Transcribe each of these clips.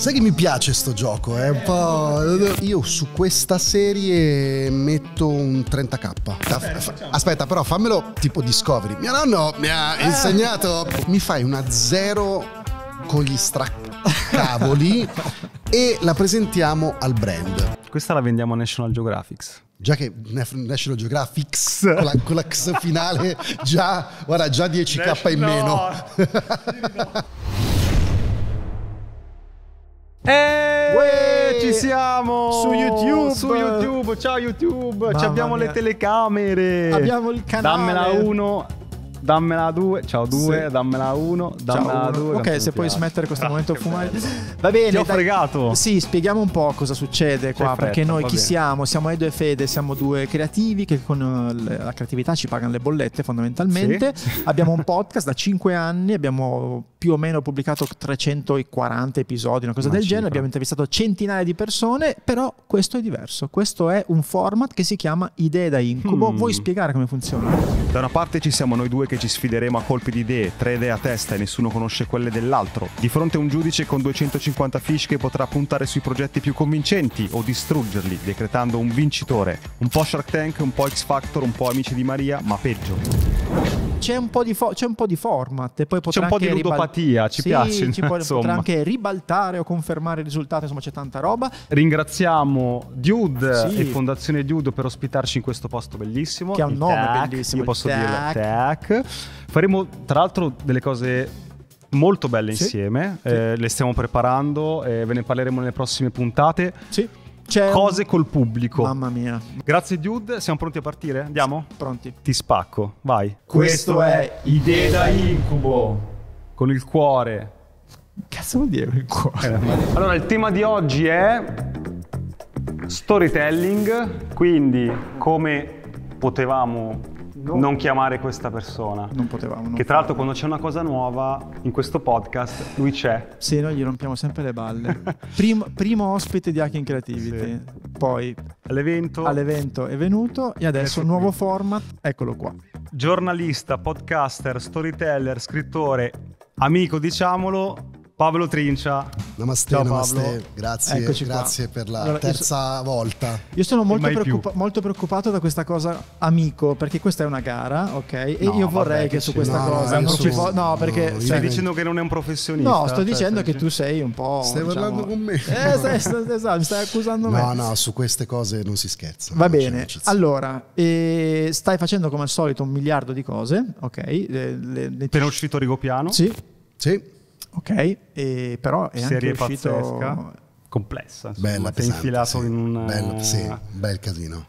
Sai che mi piace sto gioco, è eh? un po'. Io su questa serie metto un 30k. Aspetta, però fammelo tipo Discovery. Mio nonno mi ha eh. insegnato. Mi fai una zero con gli straccavoli e la presentiamo al brand. Questa la vendiamo a National Geographic. Già che National Geographic con la, con la X finale, già, guarda, già 10k in meno. No. Eeeh, Uè, ci siamo su YouTube, su YouTube, ciao YouTube, Mamma abbiamo mia. le telecamere. Abbiamo il canale. Dammela uno dammela due, ciao 2, sì. dammela 1, dammela 2. Ok, se puoi smettere questo ah, momento fumare. Va bene. Ti ho dai, fregato. Sì, spieghiamo un po' cosa succede qua, fretta, perché noi chi bene. siamo? Siamo Edo e Fede, siamo due creativi che con eh, la creatività ci pagano le bollette fondamentalmente. Sì. Abbiamo un podcast da 5 anni, abbiamo più o meno pubblicato 340 episodi, una cosa una del cifra. genere, abbiamo intervistato centinaia di persone, però questo è diverso. Questo è un format che si chiama Idee da incubo. Mm. Vuoi spiegare come funziona? Da una parte ci siamo noi due che ci sfideremo a colpi di idee, tre idee a testa e nessuno conosce quelle dell'altro. Di fronte a un giudice con 250 fish che potrà puntare sui progetti più convincenti o distruggerli, decretando un vincitore. Un po' Shark Tank, un po' X Factor, un po' Amici di Maria, ma peggio. C'è un, fo- c'è un po' di, format. e Poi c'è un po' di ribal- ci sì, piace. Ci può, potrà anche ribaltare o confermare i risultati, insomma c'è tanta roba. Ringraziamo Dude sì. e Fondazione Dude per ospitarci in questo posto bellissimo. Che ha un nome tac, bellissimo. Io posso tac. dire tac. Faremo tra l'altro delle cose molto belle sì. insieme, sì. Eh, le stiamo preparando e ve ne parleremo nelle prossime puntate. Sì. C'è cose col pubblico. Mamma mia. Grazie Dude, siamo pronti a partire? Andiamo? Sì, pronti. Ti spacco, vai. Questo è Idea da incubo. Con il cuore. Cazzo vuol dire il cuore? Eh, allora, il tema di oggi è storytelling, quindi come potevamo no. non chiamare questa persona. Non potevamo. Non che tra l'altro quando c'è una cosa nuova in questo podcast lui c'è. Sì, noi gli rompiamo sempre le balle. primo, primo ospite di Hacking Creativity, sì. poi all'evento. all'evento è venuto e adesso un nuovo format, eccolo qua. Giornalista, podcaster, storyteller, scrittore, amico diciamolo, Pablo Trincia. Namaste, Ciao, namaste. Pablo. grazie, grazie per la allora, terza io so, volta. Io sono molto, preoccupa molto, preoccupato da questa cosa amico, perché questa è una gara, ok? E no, io vorrei che su questa no, cosa... No, ci sono, no, perché... No, stai dicendo che non è un professionista. No, sto cioè, dicendo che tu sei un po'... Stai diciamo, parlando con me. Eh, stai, stai, stai, mi stai accusando me. No, no, su queste cose non si scherza. Va bene, allora, eh, stai facendo come al solito un miliardo di cose, ok? Le, le, Appena uscito Rigopiano. Sì. Sì ok? E però è Serie anche uscito... pazzesca, complessa, insomma, bella, pesante, infilato sì. in un... Bella, sì, eh, bel casino.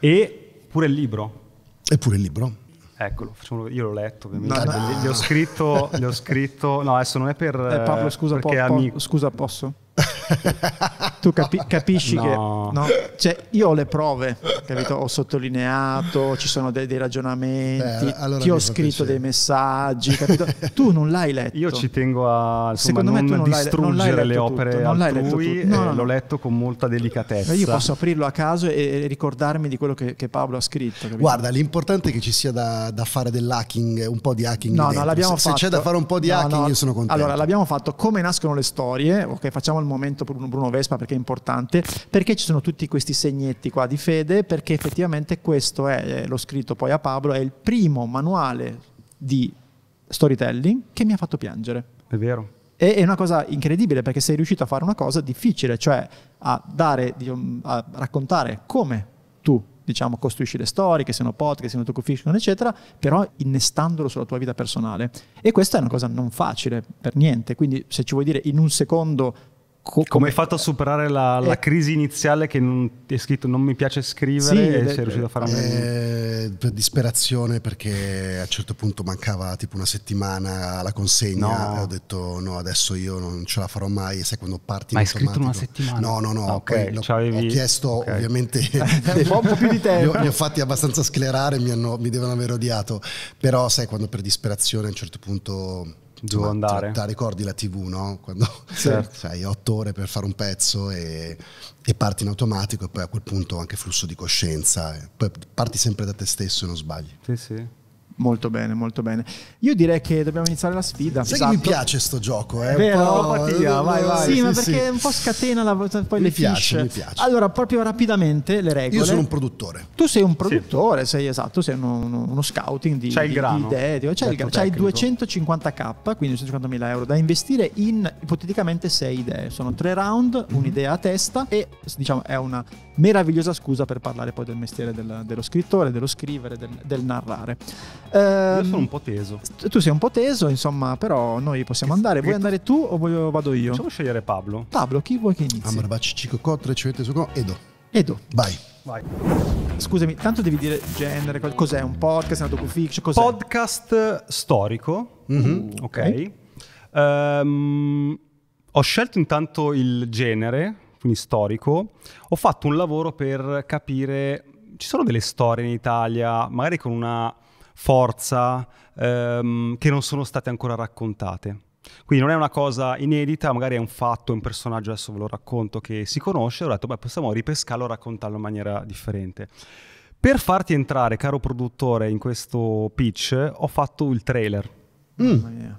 E pure il libro. E pure il libro. Eccolo, io l'ho letto ovviamente, no, no. Le, le, ho scritto, le ho scritto, no adesso non è per... Eh, Pablo scusa, po, po, scusa posso? tu capi- capisci no. che no? cioè, io ho le prove, capito? ho sottolineato, ci sono dei, dei ragionamenti, Beh, allora ti ho scritto piacere. dei messaggi, capito? tu non l'hai letto. Io ci tengo a insomma, Secondo non me tu non distruggere non le opere tutto, non altrui, letto no, no, l'ho letto con molta delicatezza. Io posso aprirlo a caso e, ricordarmi di quello che, che Paolo ha scritto. Capito? Guarda, l'importante è che ci sia da, da, fare dell'hacking, un po' di hacking. No, no, l'abbiamo se, fatto. se c'è da fare un po' di hacking io sono contento. Allora, l'abbiamo fatto come nascono le storie, ok, facciamo il un momento Bruno Vespa perché è importante, perché ci sono tutti questi segnetti qua di fede, perché effettivamente questo è, eh, l'ho scritto poi a Pablo, è il primo manuale di storytelling che mi ha fatto piangere. È vero. E è una cosa incredibile perché sei riuscito a fare una cosa difficile, cioè a, dare, diciamo, a raccontare come tu diciamo, costruisci le storie, che siano podcast, che siano docufiction, eccetera, però innestandolo sulla tua vita personale. E questa è una cosa non facile per niente, quindi se ci vuoi dire in un secondo Co- come hai fatto a superare la, la eh, crisi iniziale che non, ti è scritto non mi piace scrivere sì, e eh, sei riuscito a fare eh, un... Eh, disperazione perché a un certo punto mancava tipo una settimana alla consegna no. e ho detto no adesso io non ce la farò mai e sai quando parti ma hai scritto una settimana? no no no ah, okay, poi avevi... ho chiesto okay. ovviamente un po' più di tempo mi ho fatti abbastanza sclerare mi, hanno, mi devono aver odiato però sai quando per disperazione a un certo punto giù Ma, andare. Ti, ricordi la TV, no? Quando certo. fai otto ore per fare un pezzo e, e, parti in automatico e poi a quel punto anche flusso di coscienza. poi parti sempre da te stesso e non sbagli. Sì, sì. Molto bene, molto bene. Io direi che dobbiamo iniziare la sfida. Sai esatto. mi piace sto gioco, eh? Vero, patia, vai, eh, vai. Sì, sì ma sì. perché un po' scatena la, poi mi le piace, fish. Mi piace. Allora, proprio rapidamente le regole. Io sono un produttore. Tu sei un produttore, sì. sei esatto, sei uno, uno, uno scouting di, c'hai di, di idee. Di, c'è il, certo, c'hai 250k, quindi 250.000 euro da investire in ipoteticamente 6 idee. Sono 3 round, mm-hmm. un'idea a testa e diciamo è una meravigliosa scusa per parlare poi del mestiere del, dello scrittore, dello scrivere, del, del narrare. Ehm, io sono un po' teso. Tu sei un po' teso, insomma, però noi possiamo andare. Vuoi andare tu o voglio, vado io? Possiamo scegliere Pablo. Pablo, chi vuoi che inizi? Amarbacci, ah, Cicocò, su Sucò, Edo. Edo. Vai. Vai. Scusami, tanto devi dire genere, cos'è un podcast, una docufiction, cos'è? Podcast storico, mm-hmm. ok. okay. Um, ho scelto intanto il genere, quindi storico. Ho fatto un lavoro per capire, ci sono delle storie in Italia, magari con una forza, ehm, che non sono state ancora raccontate. Quindi non è una cosa inedita, magari è un fatto, un personaggio, adesso ve lo racconto, che si conosce, ho detto, beh, possiamo ripescarlo e raccontarlo in maniera differente. Per farti entrare, caro produttore, in questo pitch, ho fatto il trailer. Mm. Mamma Mm.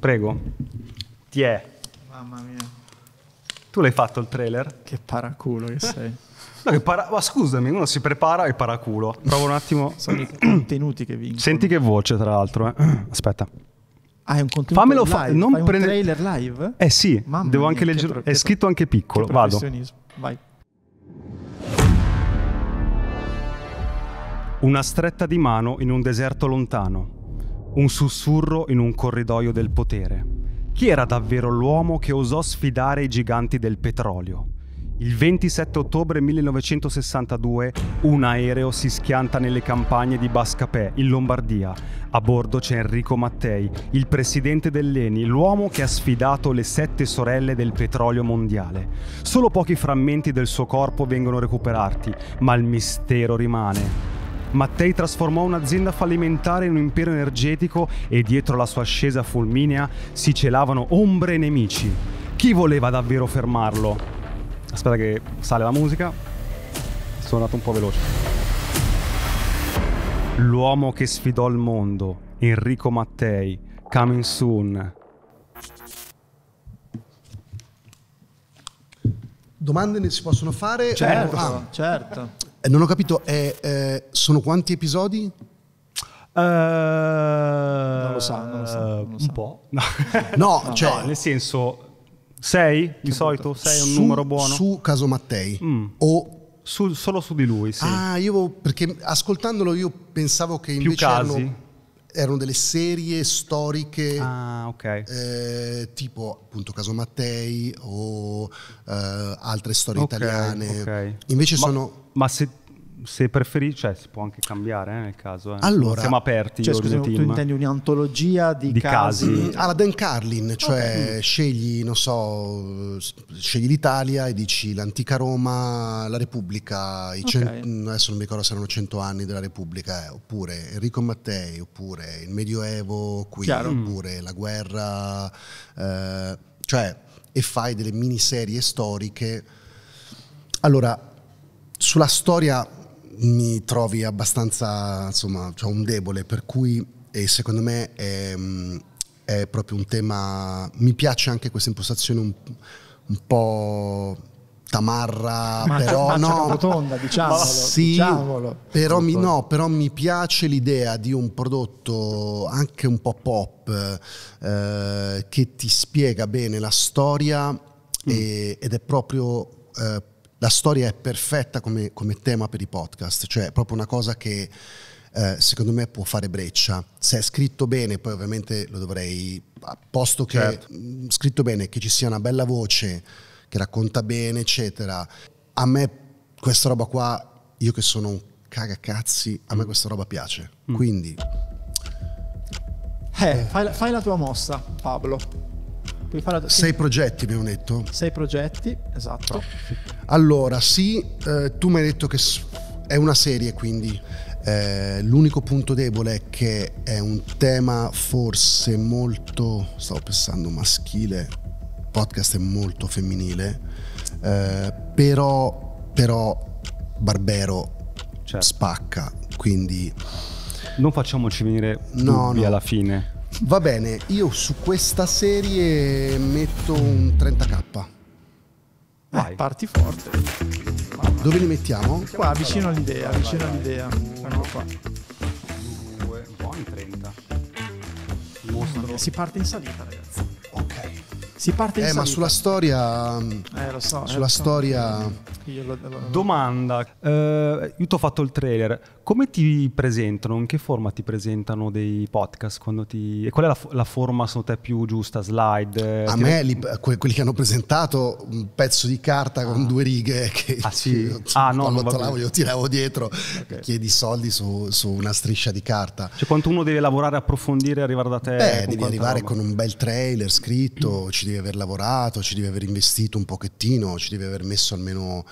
Prego. Ti è. Mamma mia. Tu l'hai fatto il trailer? Che paraculo che sei. No, para... Ma scusami, uno si prepara e paraculo. Provo un attimo. Sono i contenuti che vincono. Senti che voce, tra l'altro. Eh. Aspetta. Ah, è un contenuto Fammelo live. Fa- non Fai prende... trailer live? Eh sì, Mamma devo anche leggere. Tro- è scritto anche piccolo. Vado. Vai. Una stretta di mano in un deserto lontano. Un sussurro in un corridoio del potere. Chi era davvero l'uomo che osò sfidare i giganti del petrolio? Il 27 ottobre 1962 un aereo si schianta nelle campagne di Bascapè, in Lombardia. A bordo c'è Enrico Mattei, il presidente dell'ENI, l'uomo che ha sfidato le sette sorelle del petrolio mondiale. Solo pochi frammenti del suo corpo vengono recuperati, ma il mistero rimane. Mattei trasformò un'azienda fallimentare in un impero energetico e dietro la sua ascesa fulminea si celavano ombre e nemici. Chi voleva davvero fermarlo? Aspetta che sale la musica. Sono andato un po' veloce. L'uomo che sfidò il mondo, Enrico Mattei, coming soon. Domande ne si possono fare? Certo, eh, ah, certo. Eh, non ho capito, è, eh, eh, sono quanti episodi? Uh, non lo so, non lo so. Non lo so. Un po'. no, no cioè, no, nel senso, 6 di solito, 6 è un su, numero buono. Su Caso Mattei mm. o su, solo su di lui, sì. Ah, io perché ascoltandolo io pensavo che invece Più casi. Erano, erano delle serie storiche ah, okay. eh, tipo appunto Caso Mattei o eh, altre storie okay, italiane. Okay. Invece ma, sono Ma se se preferisci, cioè, si può anche cambiare eh, nel caso. Eh. Allora, siamo aperti. Cioè, scusa, tu intendi un'antologia di, di casi. casi. Alla ah, Dan Carlin, cioè okay. scegli, non so, scegli l'Italia e dici l'antica Roma, la Repubblica, okay. cento, adesso non mi ricordo se erano 100 anni della Repubblica, eh, oppure Enrico Mattei, oppure il Medioevo qui, Chiaro. Mm. oppure la guerra, eh, cioè, e fai delle miniserie storiche. Allora, sulla storia mi trovi abbastanza, insomma, cioè un debole, per cui secondo me è, è, proprio un tema, mi piace anche questa impostazione un, un po' tamarra, Ma, però no, rotonda, diciamolo, sì, diciamolo. Però, mi, no, però mi piace l'idea di un prodotto anche un po' pop eh, che ti spiega bene la storia mm. e, ed è proprio eh, la storia è perfetta come, come, tema per i podcast, cioè è proprio una cosa che eh, secondo me può fare breccia. Se è scritto bene, poi ovviamente lo dovrei, a ah, posto che certo. mh, mm, scritto bene, che ci sia una bella voce, che racconta bene, eccetera. A me questa roba qua, io che sono un cagacazzi, a me mm. questa roba piace. Mm. Quindi... Eh, fai fai la tua mossa, Pablo. Parlato... Sei progetti abbiamo detto. Sei progetti, esatto. Allora, sì, eh, tu mi hai detto che è una serie quindi. Eh, l'unico punto debole è che è un tema forse molto, stavo pensando maschile, il podcast è molto femminile, eh, però, però Barbero certo. spacca, quindi... Non facciamoci venire no, no. alla fine Va bene, io su questa serie metto un 30k. Vai. Eh, parti forte. Dove li mettiamo? Qua, vicino all'idea, vicino all'idea. Ecco qua. 2, un po' in 30. Mostro. Si parte in salita, ragazzi. Ok. Si parte in eh, salita. Eh, ma sulla storia... Eh, lo so. Sulla eh, lo so. storia... Lo, lo... Domanda, uh, io ti ho fatto il trailer, come ti presentano, in che forma ti presentano dei podcast? Ti... E qual è la, la, forma secondo te più giusta? Slide? A ti... me li, que, quelli che hanno presentato un pezzo di carta con ah. due righe che ah, sì? io, ah, no, no, io tiravo dietro, okay. chiedi soldi su, su, una striscia di carta. Cioè quanto uno deve lavorare, approfondire, arrivare da te? Beh, devi arrivare roba. con un bel trailer scritto, ci devi aver lavorato, ci devi aver investito un pochettino, ci devi aver messo almeno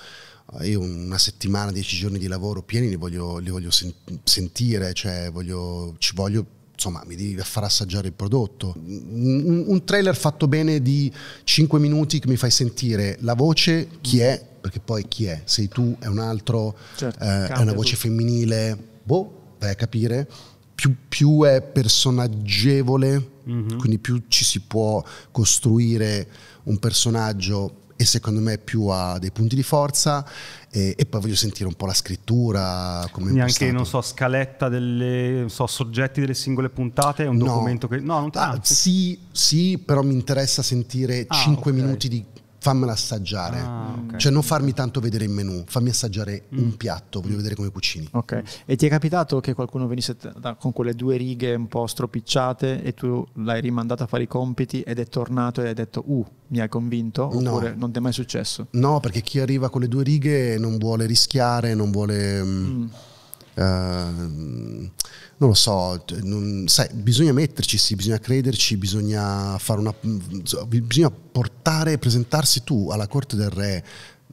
eh, io una settimana, dieci giorni di lavoro pieni li voglio, li voglio sen sentire, cioè voglio, ci voglio insomma, mi devi far assaggiare il prodotto. Un, trailer fatto bene di cinque minuti che mi fai sentire la voce, chi è, perché poi chi è? Sei tu, è un altro, certo, eh, è una voce tutto. femminile, boh, vai a capire. Più, più è personaggevole, mm -hmm. quindi più ci si può costruire un personaggio e secondo me più ha dei punti di forza e, e poi voglio sentire un po' la scrittura. Come Quindi non so, scaletta delle so, soggetti delle singole puntate, un no. documento che... No, non ah, tanto. Ah, sì, sì, però mi interessa sentire ah, 5 okay. minuti di fammela assaggiare. Ah, okay. Cioè non farmi tanto vedere il menù, fammi assaggiare mm. un piatto, voglio vedere come cucini. Ok. E ti è capitato che qualcuno venisse da, con quelle due righe un po' stropicciate e tu l'hai rimandato a fare i compiti ed è tornato e hai detto "Uh, mi hai convinto?" Oppure no. non ti è mai successo? No, perché chi arriva con le due righe non vuole rischiare, non vuole mm. uh, non lo so, non, sai, bisogna metterci, sì, bisogna crederci, bisogna, una, bisogna portare, presentarsi tu alla corte del re,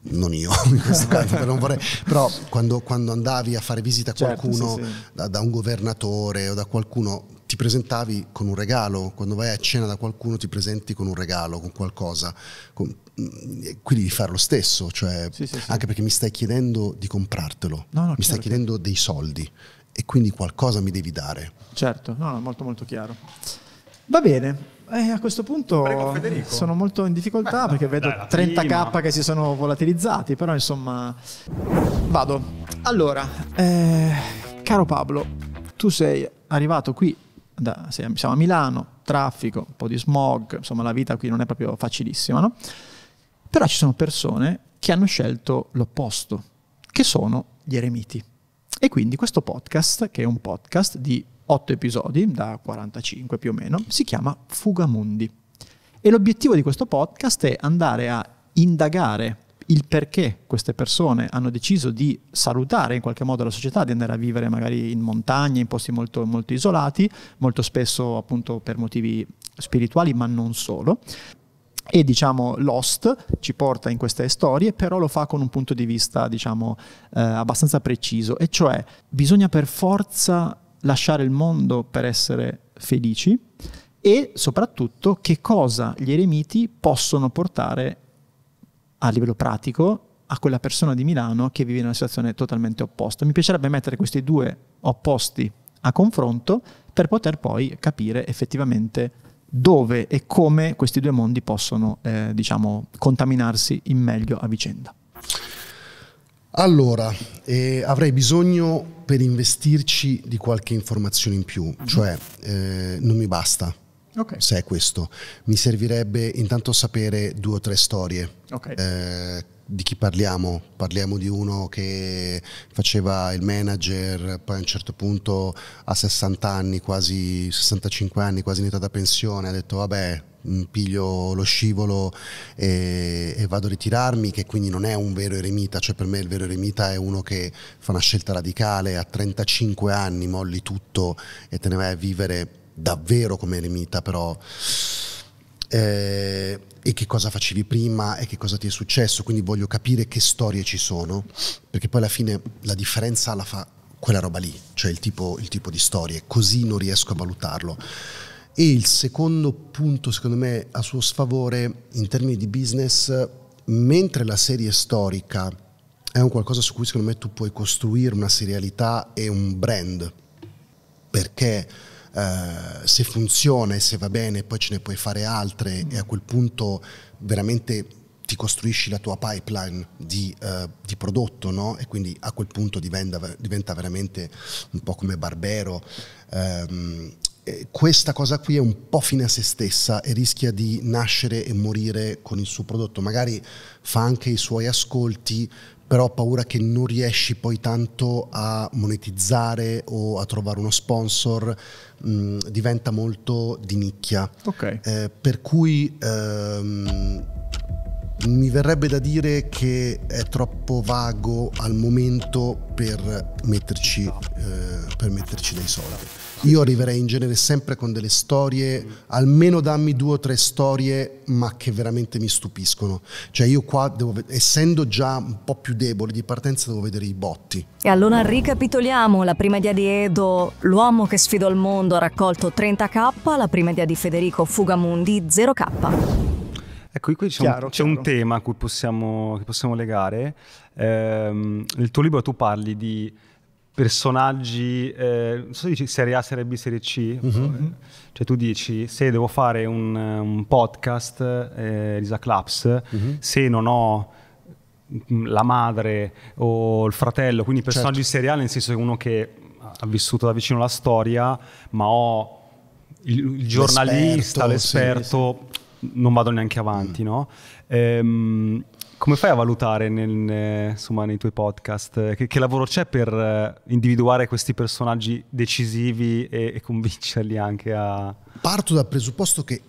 non io in questo caso, non vorrei, però quando, quando, andavi a fare visita a qualcuno, certo, sì, sì. Da, da, un governatore o da qualcuno, ti presentavi con un regalo, quando vai a cena da qualcuno ti presenti con un regalo, con qualcosa, con, mm, qui devi fare lo stesso, cioè, sì, anche perché mi stai chiedendo di comprartelo, no, no, mi certo. stai chiedendo dei soldi e quindi qualcosa mi devi dare. Certo, no, molto molto chiaro. Va bene, eh, a questo punto Prego, sono molto in difficoltà Beh, perché vedo dai, 30k che si sono volatilizzati, però insomma vado. Allora, eh, caro Pablo, tu sei arrivato qui, da, siamo a Milano, traffico, un po' di smog, insomma la vita qui non è proprio facilissima, no? Però ci sono persone che hanno scelto l'opposto, che sono gli eremiti. E quindi questo podcast, che è un podcast di 8 episodi, da 45 più o meno, si chiama Fugamundi. E l'obiettivo di questo podcast è andare a indagare il perché queste persone hanno deciso di salutare in qualche modo la società, di andare a vivere magari in montagne, in posti molto, molto isolati, molto spesso appunto per motivi spirituali, ma non solo e diciamo Lost ci porta in queste storie, però lo fa con un punto di vista diciamo eh, abbastanza preciso, e cioè bisogna per forza lasciare il mondo per essere felici e soprattutto che cosa gli eremiti possono portare a livello pratico a quella persona di Milano che vive in una situazione totalmente opposta. Mi piacerebbe mettere questi due opposti a confronto per poter poi capire effettivamente dove e come questi due mondi possono eh, diciamo, contaminarsi in meglio a vicenda. Allora, eh, avrei bisogno per investirci di qualche informazione in più, mhm. cioè eh, non mi basta. Okay. Se è questo, mi servirebbe intanto sapere due o tre storie okay. eh, di chi parliamo? Parliamo di uno che faceva il manager, poi a un certo punto a 60 anni, quasi 65 anni, quasi in età da pensione, ha detto vabbè mm, piglio lo scivolo e, e, vado a ritirarmi, che quindi non è un vero eremita, cioè per me il vero eremita è uno che fa una scelta radicale, a 35 anni molli tutto e te ne vai a vivere davvero come eremita, però eh, e che cosa facevi prima e che cosa ti è successo, quindi voglio capire che storie ci sono, perché poi alla fine la differenza la fa quella roba lì, cioè il tipo, il tipo di storie, così non riesco a valutarlo. E il secondo punto, secondo me, a suo sfavore in termini di business, mentre la serie storica è un qualcosa su cui secondo me tu puoi costruire una serialità e un brand, perché eh, se funziona e se va bene poi ce ne puoi fare altre mm. e a quel punto veramente ti costruisci la tua pipeline di, eh, di prodotto no? e quindi a quel punto diventa, diventa veramente un po' come Barbero. Ehm, questa cosa qui è un po' fine a se stessa e rischia di nascere e morire con il suo prodotto. Magari fa anche i suoi ascolti, però ho paura che non riesci poi tanto a monetizzare o a trovare uno sponsor, mh, diventa molto di nicchia. Okay. Eh, per cui ehm, mi verrebbe da dire che è troppo vago al momento per metterci, eh, per metterci dei soldi. Io arriverei in genere sempre con delle storie, almeno dammi due o tre storie, ma che veramente mi stupiscono. Cioè io qua, devo, essendo già un po' più debole di partenza, devo vedere i botti. E allora ricapitoliamo la prima idea di Edo, l'uomo che sfidò il mondo, ha raccolto 30k, la prima idea di Federico Fugamundi 0k. Ecco, qui c'è, chiaro, un, c'è un, tema a cui possiamo, possiamo legare. Eh, nel tuo libro tu parli di personaggi, eh, non so se dici serie A, serie B, serie C, mm-hmm. cioè tu dici se devo fare un, un podcast, eh, Lisa Claps, mm-hmm. se non ho mm, la madre o il fratello, quindi certo. personaggi certo. seriali nel senso che uno che ha vissuto da vicino la storia, ma ho il, il giornalista, l'esperto, l'esperto sì, sì. non vado neanche avanti, mm. no? Ehm, come fai a valutare nel, insomma, nei tuoi podcast? Che, che, lavoro c'è per eh, individuare questi personaggi decisivi e, e convincerli anche a... Parto dal presupposto che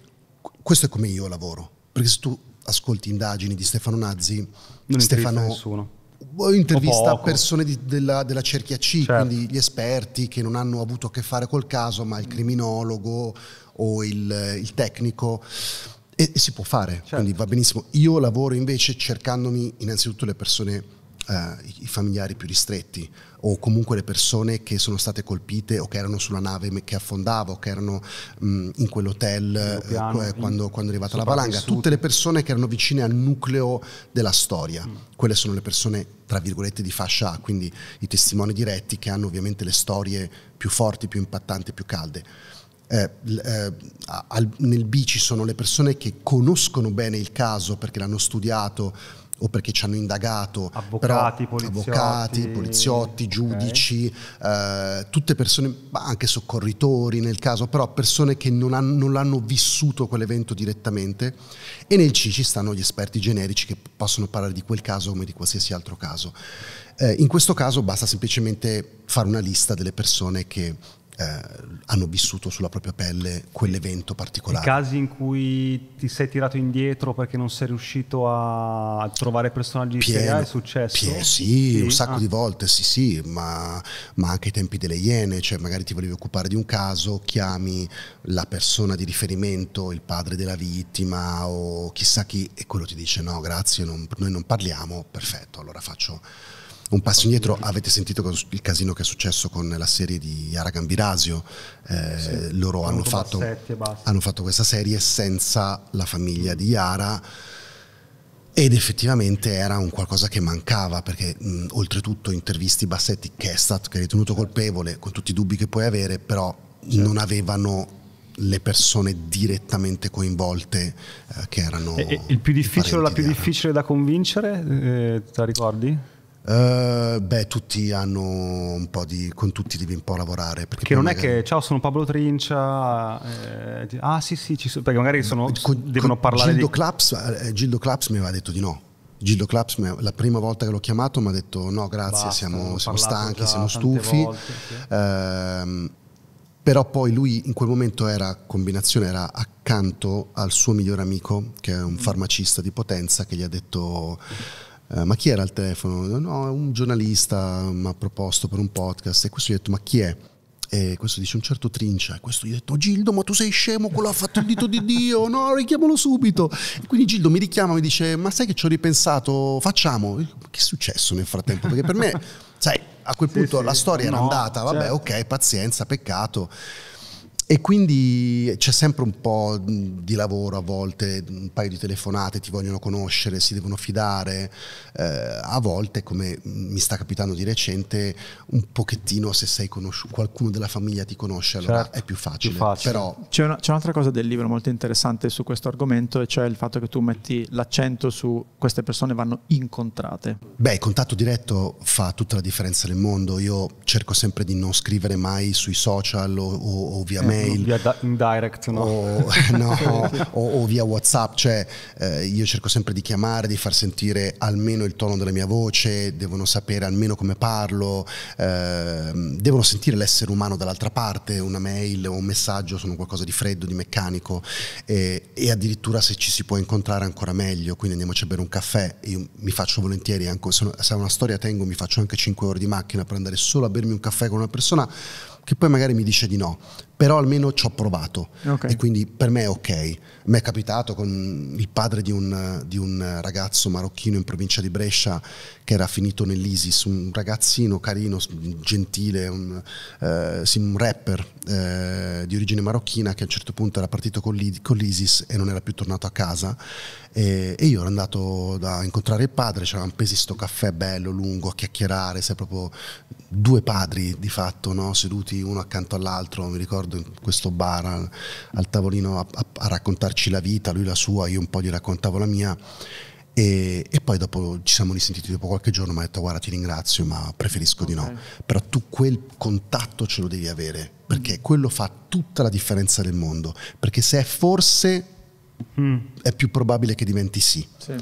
questo è come io lavoro, perché se tu ascolti indagini di Stefano Nazzi, non Stefano... nessuno intervista persone di, della, della, cerchia C, certo. quindi gli esperti che non hanno avuto a che fare col caso, ma il criminologo o il, il tecnico. E, e si può fare, certo. quindi va benissimo. Io lavoro invece cercandomi innanzitutto le persone Uh, i, familiari più ristretti o comunque le persone che sono state colpite o che erano sulla nave che affondava o che erano mh, in quell'hotel eh, piano, eh, quando, quando, è arrivata la valanga, tutte le persone che erano vicine al nucleo della storia, mm. quelle sono le persone tra virgolette di fascia A, quindi i testimoni diretti che hanno ovviamente le storie più forti, più impattanti, più calde eh, eh al, nel B ci sono le persone che conoscono bene il caso perché l'hanno studiato o perché ci hanno indagato, avvocati, però, poliziotti, avvocati, poliziotti giudici, okay. eh, tutte persone, anche soccorritori nel caso, però persone che non, hanno, non l'hanno vissuto quell'evento direttamente e nel C ci stanno gli esperti generici che possono parlare di quel caso come di qualsiasi altro caso. Eh, in questo caso basta semplicemente fare una lista delle persone che eh, hanno vissuto sulla propria pelle quell'evento particolare. I casi in cui ti sei tirato indietro perché non sei riuscito a trovare personaggi di serie è successo? Pie- sì, sì, un sacco ah. di volte, sì, sì, ma, ma, anche ai tempi delle Iene, cioè magari ti volevi occupare di un caso, chiami la persona di riferimento, il padre della vittima o chissà chi, e quello ti dice no, grazie, non, noi non parliamo, perfetto, allora faccio un passo indietro, avete sentito il casino che è successo con la serie di Aragan Birasio, eh, sì, loro hanno fatto, hanno fatto, questa serie senza la famiglia di Yara ed effettivamente era un qualcosa che mancava perché mh, oltretutto intervisti Bassetti che è stato che è ritenuto certo. colpevole con tutti i dubbi che puoi avere però certo. non avevano le persone direttamente coinvolte eh, che erano e, e, il più difficile, la più difficile da convincere eh, te la ricordi? Eh, beh, tutti hanno un po' di. con tutti devi un po' lavorare. Perché, perché non magari... è che ciao, sono Pablo Trincia. Eh, ah, sì, sì, ci so, perché magari sono, con, devono con parlare. Gildo, di... Claps, eh, Gildo Claps mi aveva detto di no. Gildo Claps, la prima volta che l'ho chiamato, mi ha detto: No, grazie, Basta, siamo, siamo stanchi, siamo stufi. Volte, sì. uh, però poi lui in quel momento era combinazione, era accanto al suo migliore amico, che è un farmacista di potenza, che gli ha detto eh, ma chi era al telefono? No, un giornalista mi ha proposto per un podcast e questo gli ha detto ma chi è? E questo dice un certo trincia e questo gli ha detto oh, Gildo ma tu sei scemo, quello ha fatto il dito di Dio, no richiamalo subito. E quindi Gildo mi richiama e mi dice ma sai che ci ho ripensato, facciamo. Che è successo nel frattempo? Perché per me, sai, a quel punto sì, la storia no, era andata, vabbè certo. ok pazienza, peccato. E quindi c'è sempre un po' di lavoro a volte, un paio di telefonate, ti vogliono conoscere, si devono fidare, eh, a volte come mi sta capitando di recente, un pochettino se sei conosciuto, qualcuno della famiglia ti conosce, allora certo, è più facile. Più facile. Però... C'è, una, c'è, un'altra cosa del libro molto interessante su questo argomento, e cioè il fatto che tu metti l'accento su queste persone vanno incontrate. Beh, il contatto diretto fa tutta la differenza nel mondo, io cerco sempre di non scrivere mai sui social o, o, o via eh mail. Via da- in direct, no? O, no o, o, via WhatsApp, cioè eh, io cerco sempre di chiamare, di far sentire almeno il tono della mia voce, devono sapere almeno come parlo, eh, devono sentire l'essere umano dall'altra parte, una mail o un messaggio sono qualcosa di freddo, di meccanico eh, e addirittura se ci si può incontrare ancora meglio, quindi andiamoci a bere un caffè, io mi faccio volentieri, anche, se una storia tengo mi faccio anche 5 ore di macchina per andare solo a bermi un caffè con una persona che poi magari mi dice di no, però almeno ci ho provato okay. e quindi per me è ok. Mi è capitato con il padre di un, di un, ragazzo marocchino in provincia di Brescia che era finito nell'ISIS, un ragazzino carino, gentile, un, eh, un rapper eh, di origine marocchina che a un certo punto era partito con, l'ISIS e non era più tornato a casa. E, e io ero andato a incontrare il padre, c'eravamo pesi sto caffè bello, lungo, a chiacchierare, sei proprio due padri di fatto, no? seduti uno accanto all'altro, mi ricordo in questo bar al, al tavolino a, a, a raccontarci raccontarci la vita, lui la sua, io un po' gli raccontavo la mia. E, e, poi dopo ci siamo risentiti dopo qualche giorno mi ha detto guarda ti ringrazio ma preferisco okay. di no però tu quel contatto ce lo devi avere perché mm. quello fa tutta la differenza del mondo perché se è forse è più probabile che diventi sì. sì.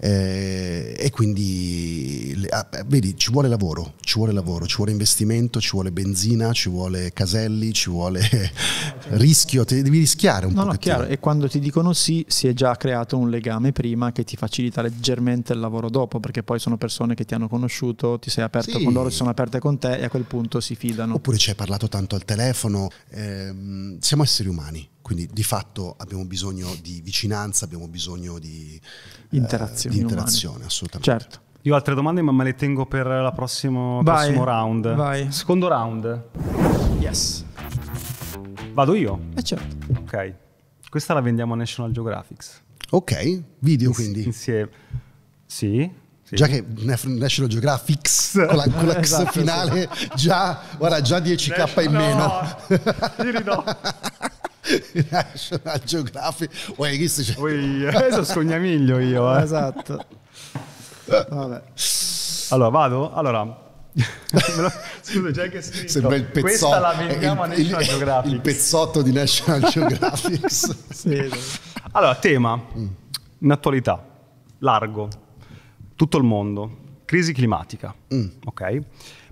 Eh, e quindi, ah, vedi, ci vuole lavoro, ci vuole lavoro, ci vuole investimento, ci vuole benzina, ci vuole caselli, ci vuole rischio, ti devi rischiare un po'. No, pochettino. no, chiaro, e quando ti dicono sì, si è già creato un legame prima che ti facilita leggermente il lavoro dopo, perché poi sono persone che ti hanno conosciuto, ti sei aperto sì. con loro, si sono aperte con te e a quel punto si fidano. Oppure ci hai parlato tanto al telefono, eh, siamo esseri umani quindi di fatto abbiamo bisogno di vicinanza, abbiamo bisogno di interazione. Eh, di interazione assolutamente. Certo. Io ho altre domande, ma me le tengo per la prossima, vai, prossimo round. Vai. Secondo round. Yes. Vado io? Eh certo. Ok. Questa la vendiamo a National Geographic. Ok, video Ins- quindi. Insieme. Sì, sì. Già che National Geographic con la, con la esatto, finale, esatto. già, guarda, già 10k Nash, in no. meno. Io no. National Geographic. Uè, chi si c'è? Ui, sono scognamiglio io, eh. Esatto. Vabbè. Allora, vado? Allora... Scusa, c'è anche scritto. Sembra il pezzotto. Questa la vendiamo il, a National il, Geographic. Il pezzotto di National Geographic. sì, allora, tema. Mm. In attualità. Largo. Tutto il mondo. Crisi climatica. Mm. Ok?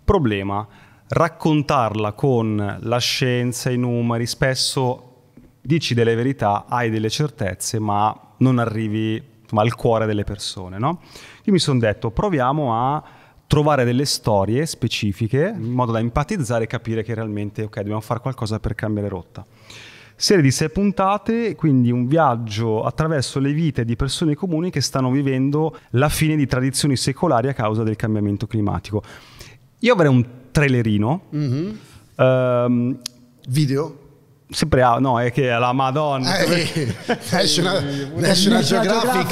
Problema raccontarla con la scienza, i numeri, spesso dici delle verità, hai delle certezze, ma non arrivi insomma, al cuore delle persone. No? Io mi sono detto, proviamo a trovare delle storie specifiche in modo da empatizzare e capire che realmente, ok, dobbiamo fare qualcosa per cambiare rotta. Serie di sei puntate, quindi un viaggio attraverso le vite di persone comuni che stanno vivendo la fine di tradizioni secolari a causa del cambiamento climatico. Io avrei un trailerino. Mm-hmm. Um, video? sempre a, no, è che è la Madonna. Eh, National, eh, National Geographic,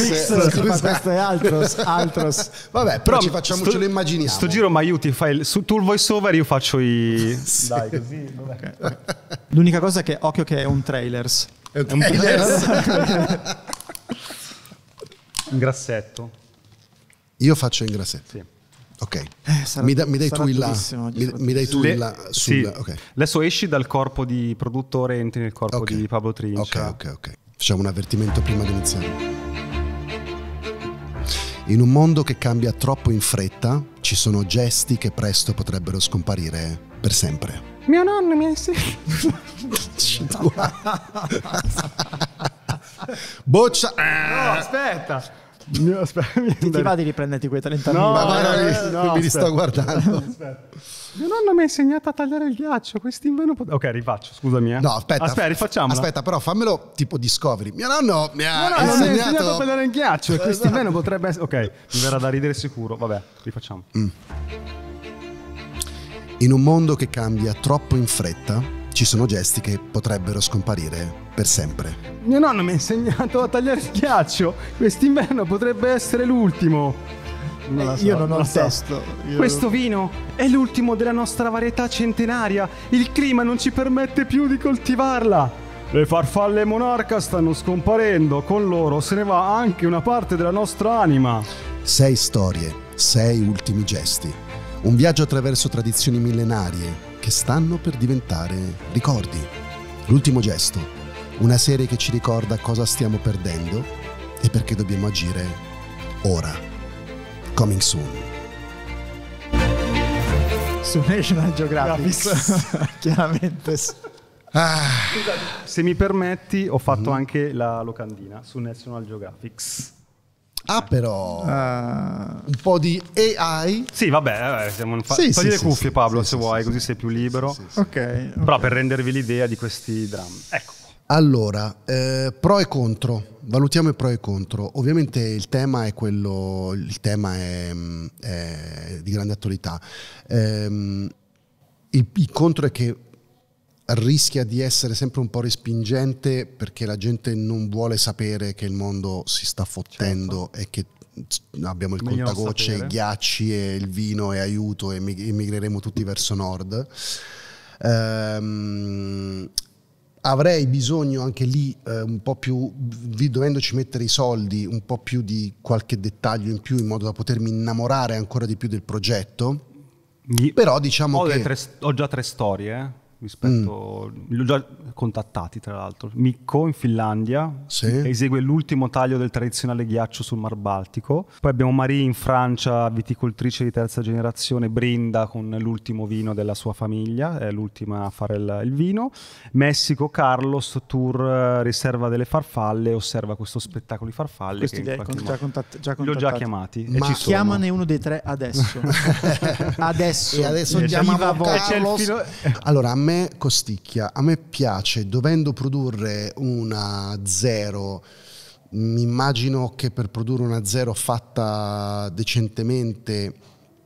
questo è altro. altros. Vabbè, però, però ci facciamo sto, ce lo immaginiamo. Sto giro mi aiuti, fai il, su, tu il voice io faccio i sì. Dai, così. Okay. L'unica cosa è che occhio che è un trailers. È un trailers. È un, trailers. un grassetto. Io faccio in grassetto. Sì. Ok, eh, sarà, mi, da, mi, dai tu il là. Mi, mi, dai tu Le, il là. Sì. Okay. Adesso esci dal corpo di produttore, entri nel corpo okay. di Pablo Trincia. Ok, ok, ok. Facciamo un avvertimento prima di iniziare. In un mondo che cambia troppo in fretta, ci sono gesti che presto potrebbero scomparire per sempre. Mio nonno mi ha insegnato. Boccia. No, aspetta. Io, aspetta, mi ti, ti va di riprenderti quei 30 no, ma guarda, no, no, mi sto guardando. Aspetta. Mio nonno mi ha insegnato a tagliare il ghiaccio. Quest'inverno. Pot- ok, rifaccio, scusami. Eh. No, aspetta. Aspetta, rifacciamo. Aspetta, però fammelo tipo discovery. Mio nonno mi ha no, no, insegnato... insegnato... a tagliare il ghiaccio. E esatto. quest'inverno potrebbe essere. Ok, mi verrà da ridere sicuro. Vabbè, rifacciamo. Mm. In un mondo che cambia troppo in fretta ci sono gesti che potrebbero scomparire per sempre. Mio nonno mi ha insegnato a tagliare il ghiaccio, quest'inverno potrebbe essere l'ultimo. Non la eh, so, io non ho il testo. Io... Questo vino è l'ultimo della nostra varietà centenaria. Il clima non ci permette più di coltivarla. Le farfalle monarca stanno scomparendo, con loro se ne va anche una parte della nostra anima. Sei storie, sei ultimi gesti. Un viaggio attraverso tradizioni millenarie, che stanno per diventare ricordi. L'ultimo gesto, una serie che ci ricorda cosa stiamo perdendo e perché dobbiamo agire ora. Coming soon su National Geographic. Chiaramente. Ah. Scusate, se mi permetti, ho fatto mm. anche la locandina su National Geographic. Ah, però. Uh... Un po' di AI. Sì, vabbè, vabbè eh, siamo un fa- sì, togli sì, le sì, cuffie, Pablo, se vuoi, così sei più libero. Okay, ok. Però per rendervi l'idea di questi drammi. Ecco. Allora, eh, pro e contro, valutiamo i pro e contro. Ovviamente il tema è quello, il tema è, mm, è di grande attualità. Eh, il, il contro è che rischia di essere sempre un po' respingente perché la gente non vuole sapere che il mondo si sta fottendo certo. e che abbiamo il Meglio contagocce, i ghiacci e il vino e aiuto e migreremo tutti verso nord. Um, avrei bisogno anche lì eh, un po' più, dovendoci mettere i soldi, un po' più di qualche dettaglio in più in modo da potermi innamorare ancora di più del progetto. Però diciamo ho che... Tre, ho già tre storie eh rispetto... Mm. Li ho già contattati tra l'altro. Mikko in Finlandia sì. esegue l'ultimo taglio del tradizionale ghiaccio sul Mar Baltico. Poi abbiamo Marie in Francia, viticoltrice di terza generazione, brinda con l'ultimo vino della sua famiglia, è l'ultima a fare il, il vino. Messico, Carlos, tour eh, riserva delle farfalle, osserva questo spettacolo di farfalle. Questi li ho già, contatt- già contattati? Li ho già chiamati. Ma chiamane uno dei tre adesso. adesso. E adesso andiamo a Carlos. Filo- allora, me costicchia, a me piace, dovendo produrre una zero, mi immagino che per produrre una zero fatta decentemente,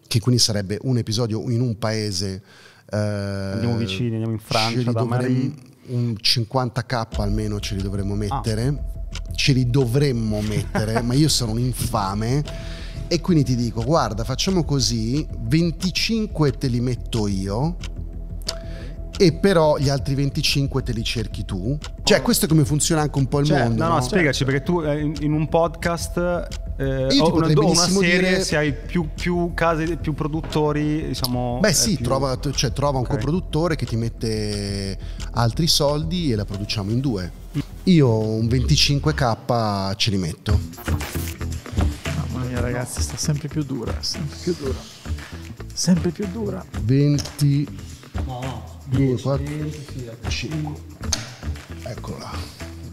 che quindi sarebbe un episodio in un paese, eh, andiamo vicini, andiamo in Francia, da Marie. Un 50k almeno ce li dovremmo ah. mettere, ah. ce li dovremmo mettere, ma io sono un infame. E quindi ti dico, guarda, facciamo così, 25 te li metto io, e però gli altri 25 te li cerchi tu. Cioè, oh. questo è come funziona anche un po' il cioè, mondo. No, no, no? spiegaci perché tu eh, in, in un podcast eh, Io o una, una serie dire... se hai più, più case, più produttori, diciamo. Beh, eh, sì, più... trova, cioè, trova okay. un coproduttore che ti mette altri soldi e la produciamo in due. Io un 25k ce li metto. Mamma mia, ragazzi, sta sempre più dura. Sempre più dura. Sempre più dura. 20. No, 2, 4, 5. Eccola.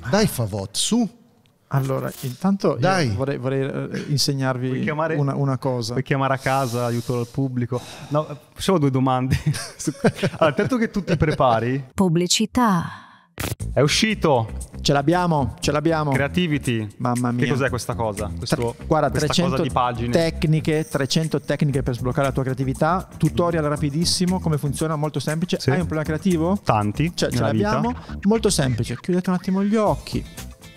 Dai Favot, su. Allora, intanto Dai. Vorrei, vorrei, eh, insegnarvi chiamare, una, una, cosa. Puoi chiamare a casa, aiuto al pubblico. No, solo due domande. allora, tanto che tu ti prepari. Pubblicità. È uscito. Ce l'abbiamo, ce l'abbiamo. Creativity. Mamma mia. Che cos'è questa cosa? Questo, Tre, guarda, 300 tecniche, 300 tecniche per sbloccare la tua creatività, tutorial rapidissimo, come funziona, molto semplice. Sì. Hai un problema creativo? Tanti. Cioè, ce l'abbiamo. Vita. Molto semplice. Chiudete un attimo gli occhi,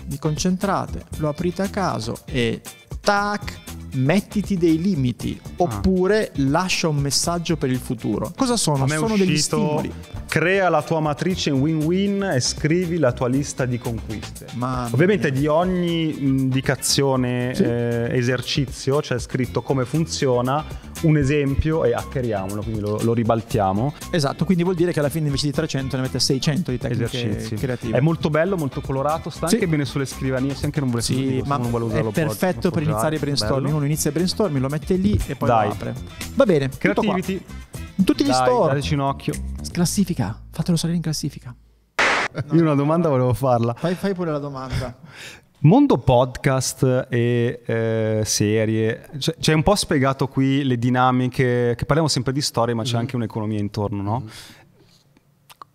vi concentrate, lo aprite a caso e tac, mettiti dei limiti ah. oppure lascia un messaggio per il futuro. Cosa sono? Sono uscito, degli stimoli. Crea la tua matrice win-win e scrivi la tua lista di conquiste. Mamma Ovviamente mia. di ogni indicazione, sì. eh, esercizio, c'è cioè scritto come funziona un esempio e hackeriamolo, quindi lo, lo, ribaltiamo. Esatto, quindi vuol dire che alla fine invece di 300 ne mette 600 di tecniche Esercizi. creative. È molto bello, molto colorato, sta anche sì. bene sulle scrivanie, se anche non vuole, sì, scrivere, ma non vuole usarlo. È perfetto per iniziare i brainstorming, uno inizia il brainstorming, lo mette lì e poi Dai. lo apre. Va bene, Creativity. In tutti gli Dai, store. Dateci un occhio. Classifica, fatelo salire in classifica. No, Io una domanda volevo farla. Fai, fai pure la domanda. Mondo podcast e eh, serie, cioè, c'è un po' spiegato qui le dinamiche, che parliamo sempre di storie ma c'è mm. anche un'economia intorno, no? Mm.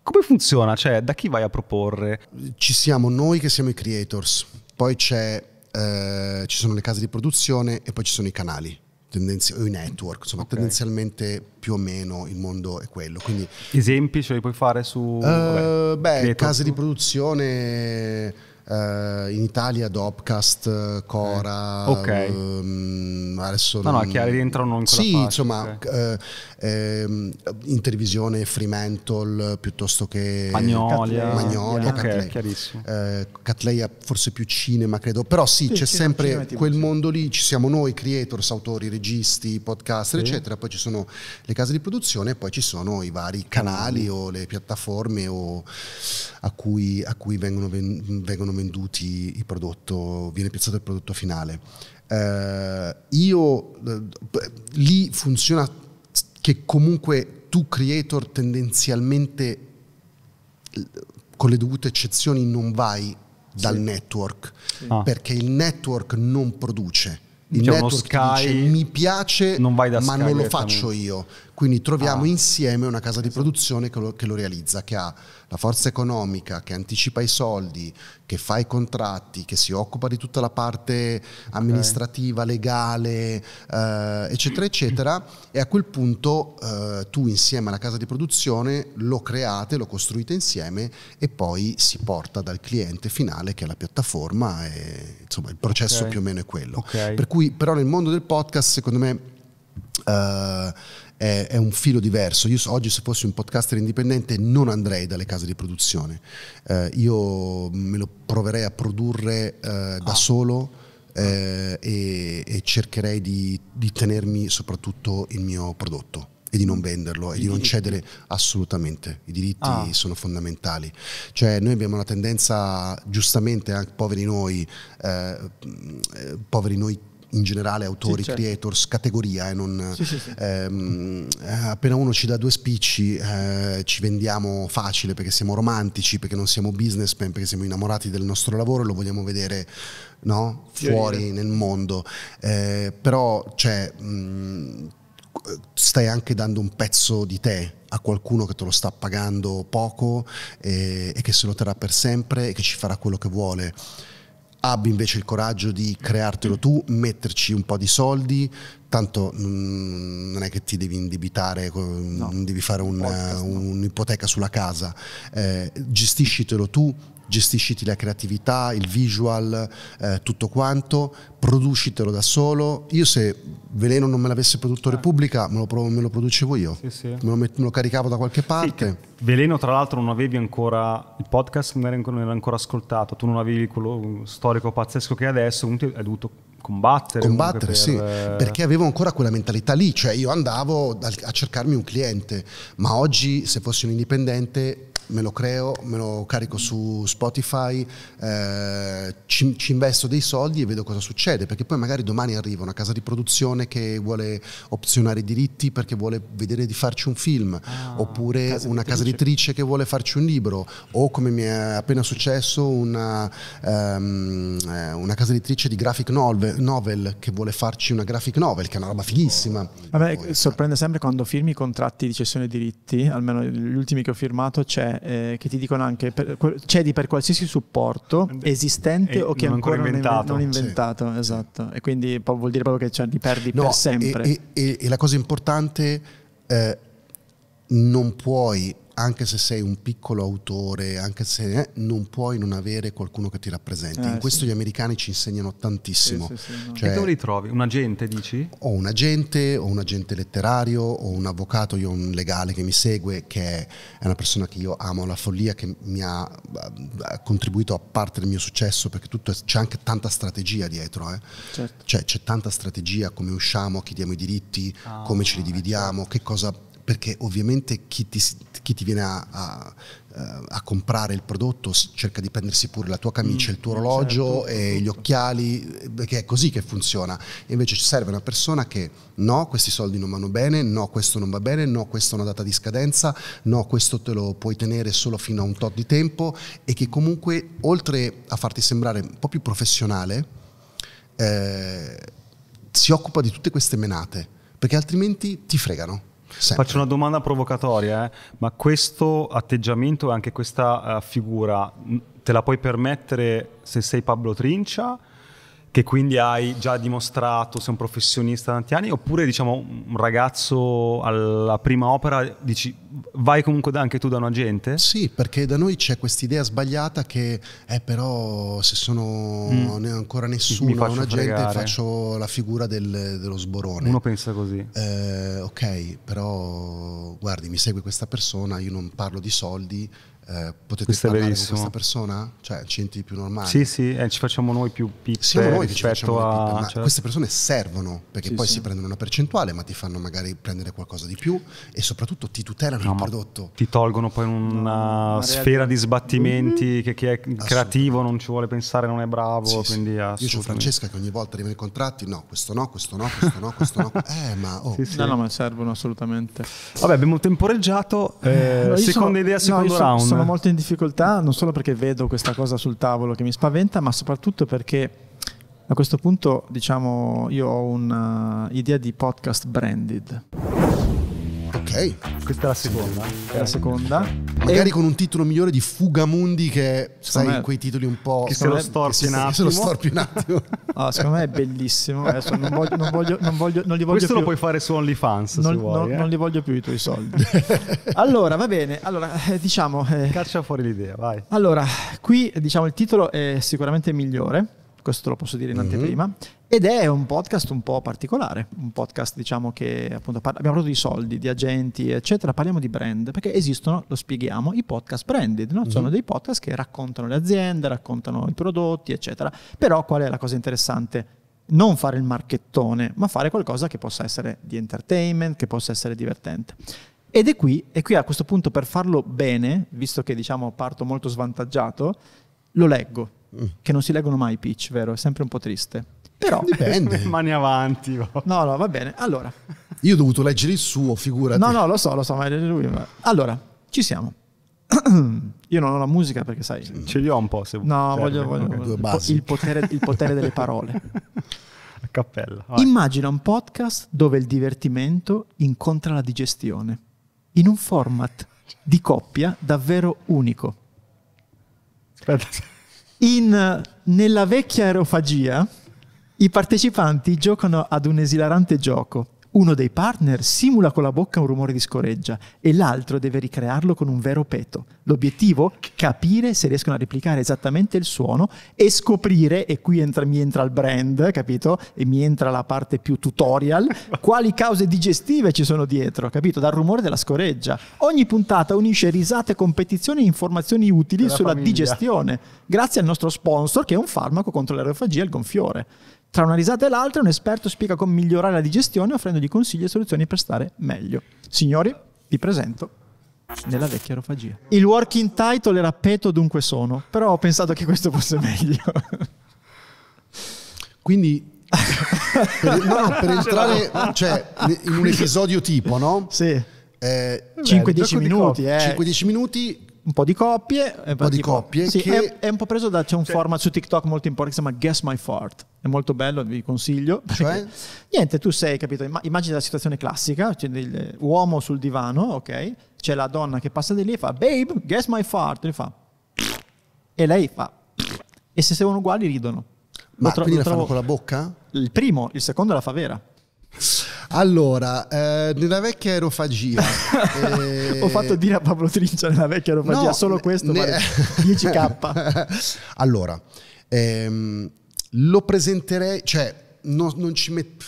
Come funziona? Cioè, da chi vai a proporre? Ci siamo noi che siamo i creators, poi eh, ci sono le case di produzione e poi ci sono i canali o i network, insomma, okay. tendenzialmente più o meno il mondo è quello. Quindi, Esempi ce li puoi fare su uh, vabbè, beh, case di produzione Uh, in Italia Dopcast, eh, Cora, okay. um, adesso no, non... no, chiari, rientrano in quella Sì, fascia, insomma, okay. uh, ehm, in televisione Fremantle piuttosto che Magnolia, Magnolia okay, Catley. Eh, Catley ha forse più cinema credo, però sì, sì c'è sempre cinema, quel sì. mondo lì, ci siamo noi creators, autori, registi, podcaster sì. eccetera, poi ci sono le case di produzione e poi ci sono i vari canali o le piattaforme o a cui, a cui vengono, ven- vengono venduti il prodotto, viene piazzato il prodotto finale. Uh, io uh, lì funziona che comunque tu creator tendenzialmente con le dovute eccezioni non vai dal sì. network ah. perché il network non produce il cioè, network Sky dice mi piace ma Sky non lo faccio io quindi troviamo ah. insieme una casa di esatto. produzione che lo, che lo, realizza, che ha la forza economica, che anticipa i soldi, che fa i contratti, che si occupa di tutta la parte amministrativa, okay. legale, eh, eccetera, eccetera. E a quel punto eh, tu insieme alla casa di produzione lo create, lo costruite insieme e poi si porta dal cliente finale che è la piattaforma. E, insomma, il processo okay. più o meno è quello. Okay. Per cui però nel mondo del podcast secondo me... Eh, è, è un filo diverso. Io oggi se fossi un podcaster indipendente non andrei dalle case di produzione. Eh, io me lo proverei a produrre eh, da ah. solo. Ah. Eh, e, e, cercherei di, di tenermi soprattutto il mio prodotto e di non venderlo e di non cedere assolutamente. I diritti ah. sono fondamentali. Cioè noi abbiamo una tendenza, giustamente, anche poveri noi, eh, mm, eh poveri noi in generale autori, sì, certo. creators, categoria. Eh, non, sì, sì, ehm, eh, appena uno ci dà due spicci eh, ci vendiamo facile perché siamo romantici, perché non siamo businessmen, perché siamo innamorati del nostro lavoro e lo vogliamo vedere no? fuori nel mondo. Eh, però cioè, mh, stai anche dando un pezzo di te a qualcuno che te lo sta pagando poco e, eh, e che se lo terrà per sempre e che ci farà quello che vuole abbi invece il coraggio di creartelo tu, metterci un po' di soldi, tanto mm, non è che ti devi indebitare, no, non devi fare un, podcast, un'ipoteca sulla casa, eh, gestiscitelo tu, gestisciti la creatività, il visual, eh, tutto quanto, producitelo da solo. Io se Veleno non me l'avesse prodotto eh. Repubblica, me lo, me lo producevo io, sì, sì. Me, lo me, lo caricavo da qualche parte. Sì, Veleno tra l'altro non avevi ancora, il podcast non era ancora, non era ancora ascoltato, tu non avevi quello storico pazzesco che è adesso, quindi hai dovuto combattere. Combattere, per... sì, eh, perché avevo ancora quella mentalità lì, cioè io andavo a cercarmi un cliente, ma oggi se fossi un indipendente me lo creo, me lo carico su Spotify, eh, ci, ci, investo dei soldi e vedo cosa succede, perché poi magari domani arriva una casa di produzione che vuole opzionare i diritti perché vuole vedere di farci un film, ah, oppure casa una editrice. casa editrice che vuole farci un libro, o come mi è appena successo una, um, una casa editrice di graphic novel, novel, che vuole farci una graphic novel, che è una roba fighissima. Vabbè, sorprende sempre quando firmi i contratti di cessione dei diritti, almeno gli ultimi che ho firmato, c'è eh, che ti dicono anche per, cedi per qualsiasi supporto eh, esistente e eh, o che non ancora, ancora inventato. non, inventato. Sì. Esatto. E quindi vuol dire proprio che cioè, li perdi no, per sempre. E, e, e, la cosa importante, eh, non puoi anche se sei un piccolo autore, anche se eh, non puoi non avere qualcuno che ti rappresenti. Eh, in questo sì. gli americani ci insegnano tantissimo. Sì, sì, no. cioè, e dove li trovi? Un agente, dici? Ho un agente, ho un agente letterario, ho un avvocato, io ho un legale che mi segue, che è una persona che io amo la follia, che mi ha, eh, contribuito a parte del mio successo, perché tutto, c'è anche tanta strategia dietro. Eh. Certo. Cioè, c'è tanta strategia, come usciamo, chi diamo i diritti, ah, come ce li ecco. dividiamo, certo. che cosa perché ovviamente chi ti, chi ti viene a, a, eh, a, comprare il prodotto cerca di prendersi pure la tua camicia, mm, il tuo mm, orologio certo, e gli occhiali, perché eh, è così che funziona. E invece ci serve una persona che no, questi soldi non vanno bene, no, questo non va bene, no, questa è una data di scadenza, no, questo te lo puoi tenere solo fino a un tot di tempo e che comunque oltre a farti sembrare un po' più professionale, eh, si occupa di tutte queste menate, perché altrimenti ti fregano. Sempre. Faccio una domanda provocatoria, eh? ma questo atteggiamento e anche questa uh, figura te la puoi permettere se sei Pablo Trincia? che quindi hai già dimostrato sei un professionista da tanti anni, oppure diciamo un ragazzo alla prima opera dici vai comunque anche tu da un agente? Sì, perché da noi c'è questa idea sbagliata che eh, però se sono mm. ancora nessuno a un agente fregare. faccio la figura del, dello sborone. Uno pensa così. Eh, ok, però guardi mi segue questa persona, io non parlo di soldi, eh, potete Questo parlare con questa persona? Cioè, senti più normali? Sì, sì, eh, ci facciamo noi più pippe Siamo noi rispetto a... Pippe, ma certo. queste persone servono, perché sì, poi sì. si prendono una percentuale, ma ti fanno magari prendere qualcosa di più e soprattutto ti tutelano no, il prodotto. Ti tolgono poi una, una sfera di sbattimenti mm-hmm. che chi è creativo non ci vuole pensare, non è bravo, sì, quindi Io c'ho Francesca che ogni volta arrivano i contratti, no, questo no, questo no, questo no, questo no. eh, ma... Oh. No, no, ma servono assolutamente. Vabbè, abbiamo temporeggiato. Eh, eh seconda sono, idea, secondo no, round. Sono sono eh. molto in difficoltà, non solo perché vedo questa cosa sul tavolo che mi spaventa, ma soprattutto perché a questo punto, diciamo, io ho un'idea di podcast branded. Ok. Questa è la seconda. È la seconda. Magari e... con un titolo migliore di Fugamundi che sai me... quei titoli un po'... Che se lo storpi un attimo. Se lo storpi un attimo. ah, secondo me è bellissimo. Adesso non voglio... Non voglio, non voglio non li voglio Questo più. lo puoi fare su OnlyFans non, se vuoi. Non, eh. non li voglio più i tuoi soldi. allora, va bene. Allora, eh, diciamo... Eh, Caccia fuori l'idea, vai. Allora, qui diciamo il titolo è sicuramente migliore questo lo posso dire in mhm. anteprima. Mm-hmm. Ed è un podcast un po' particolare, un podcast diciamo che appunto parla, abbiamo parlato di soldi, di agenti, eccetera, parliamo di brand, perché esistono, lo spieghiamo, i podcast branded, no? sono mm-hmm. dei podcast che raccontano le aziende, raccontano i prodotti, eccetera. Però qual è la cosa interessante? Non fare il marchettone, ma fare qualcosa che possa essere di entertainment, che possa essere divertente. Ed è qui, e qui a questo punto per farlo bene, visto che diciamo parto molto svantaggiato, lo leggo, mm. che non si leggono mai i pitch, vero? È sempre un po' triste. Però dipende. Mani avanti. Va. Oh. No, no, va bene. Allora. Io ho dovuto leggere il suo, figurati. No, no, lo so, lo so, ma è lui. Ma... Allora, ci siamo. Io non ho la musica perché sai. Ce li ho un po'. Se no, voglio, voglio, voglio il, potere, il, potere, delle parole. A cappella. Vai. Immagina un podcast dove il divertimento incontra la digestione in un format di coppia davvero unico. Aspetta. In, nella vecchia aerofagia i partecipanti giocano ad un esilarante gioco. Uno dei partner simula con la bocca un rumore di scoreggia e l'altro deve ricrearlo con un vero peto. L'obiettivo? Capire se riescono a replicare esattamente il suono e scoprire, e qui entra, mi entra il brand, capito? E mi entra la parte più tutorial, quali cause digestive ci sono dietro, capito? Dal rumore della scoreggia. Ogni puntata unisce risate, competizioni e informazioni utili sulla famiglia. digestione, grazie al nostro sponsor che è un farmaco contro l'aerofagia e il gonfiore. Tra una risata e l'altra, un esperto spiega come migliorare la digestione offrendogli consigli e soluzioni per stare meglio. Signori, vi presento nella vecchia orofagia. Il working title era Peto dunque sono, però ho pensato che questo fosse meglio. Quindi per, no, per entrare cioè, in un episodio tipo, no? Sì. Eh, 5-10 minuti, eh. 5-10 minuti un po' di coppie. Un po' eh, tipo, di coppie. Sì, che... è, è, un po' preso da. C'è un cioè... format su TikTok molto importante che si chiama Guess My Fart. È molto bello, vi consiglio. Cioè? Niente, tu sei, capito? Immagina la situazione classica: c'è cioè uomo sul divano, ok? C'è la donna che passa di lì e fa, Babe, guess my fart. E, fa, e lei fa. E se sono uguali ridono. Ma tro- quindi la trovo... fanno con la bocca? Il primo, il secondo la fa vera. Allora, eh, nella vecchia aerofagia... eh... Ho fatto dire a Pablo Trincia nella vecchia aerofagia no, solo questo, ne... 10k. allora, ehm, lo presenterei, cioè, no, non ci metto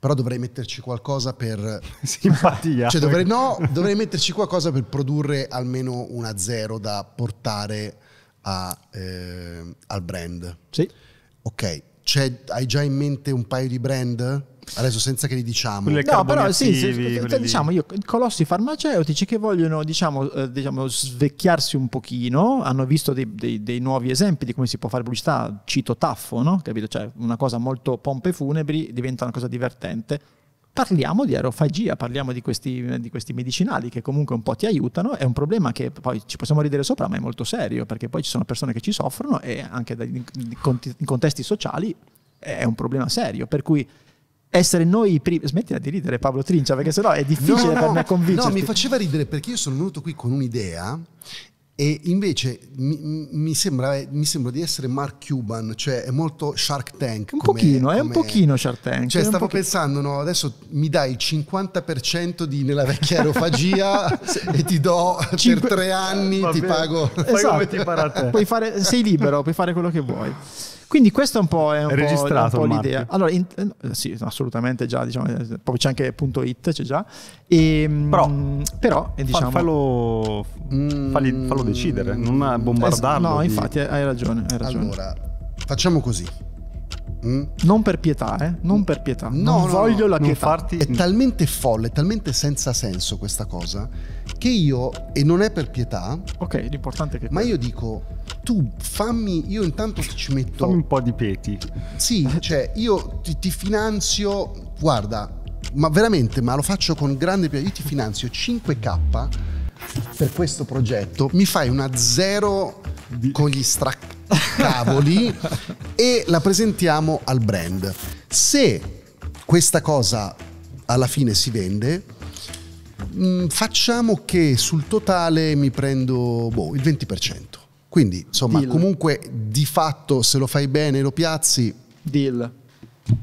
però dovrei metterci qualcosa per simpatia. Cioè dovrei, no, dovrei metterci qualcosa per produrre almeno una zero da portare a, eh, al brand. Sì. Ok, C'è, hai già in mente un paio di brand? Adesso senza che li diciamo. No, però sì, se, se, cioè, diciamo io, colossi farmaceutici che vogliono diciamo, eh, diciamo, svecchiarsi un pochino, hanno visto dei, dei, dei, nuovi esempi di come si può fare pubblicità, cito taffo, no? Capito? Cioè una cosa molto pompe funebri diventa una cosa divertente. Parliamo di aerofagia, parliamo di questi, di questi medicinali che comunque un po' ti aiutano, è un problema che poi ci possiamo ridere sopra, ma è molto serio, perché poi ci sono persone che ci soffrono e anche in contesti sociali è un problema serio, per cui essere noi i primi. Smettila di ridere, Pablo Trincia, perché sennò è difficile no, no, per me convincere. No, mi faceva ridere perché io sono venuto qui con un'idea. E invece mi, mi, sembra, mi, sembra, di essere Mark Cuban, cioè è molto Shark Tank. Un pochino, è un pochino Shark Tank. Cioè stavo pensando, no, adesso mi dai il 50% di nella vecchia aerofagia e ti do Cinque... per tre anni, Va ti bene. pago. Esatto. Fai come esatto. ti a te. Puoi fare, sei libero, puoi fare quello che vuoi. Quindi questa è un po', è un è po', un po l'idea. Allora, in, eh, sì, assolutamente già, diciamo, eh, poi c'è anche punto .it, c'è già. E, ehm, però, però fa, diciamo, fallo, mm, falli, fallo, decidere, non bombardarlo. no, di... infatti hai ragione, hai ragione. Allora, facciamo così. Mm. Non per pietà, eh? Non per pietà. No, non no, voglio no, la pietà. Farti... È talmente folle, è talmente senza senso questa cosa che io, e non è per pietà, ok, l'importante è che. Ma io dico, tu fammi, io intanto ci metto. Fammi un po' di peti. Sì, cioè, io ti, ti finanzio, guarda, ma veramente, ma lo faccio con grande piacere. Io ti finanzio 5K per questo progetto. Mi fai una zero con gli straccavoli e la presentiamo al brand. Se questa cosa alla fine si vende, Mm, facciamo che sul totale mi prendo boh, il 20%. Quindi, insomma, Deal. comunque di fatto se lo fai bene e lo piazzi... Deal.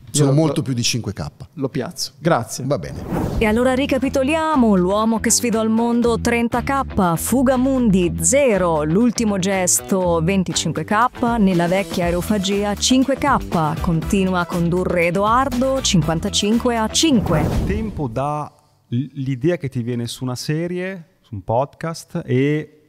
Sono Io molto più di 5K. Lo piazzo, grazie. Va bene. E allora ricapitoliamo, l'uomo che sfidò al mondo 30K, fuga mundi 0, l'ultimo gesto 25K, nella vecchia aerofagia 5K, continua a condurre Edoardo 55 a 5. Tempo da l'idea che ti viene su una serie, su un podcast e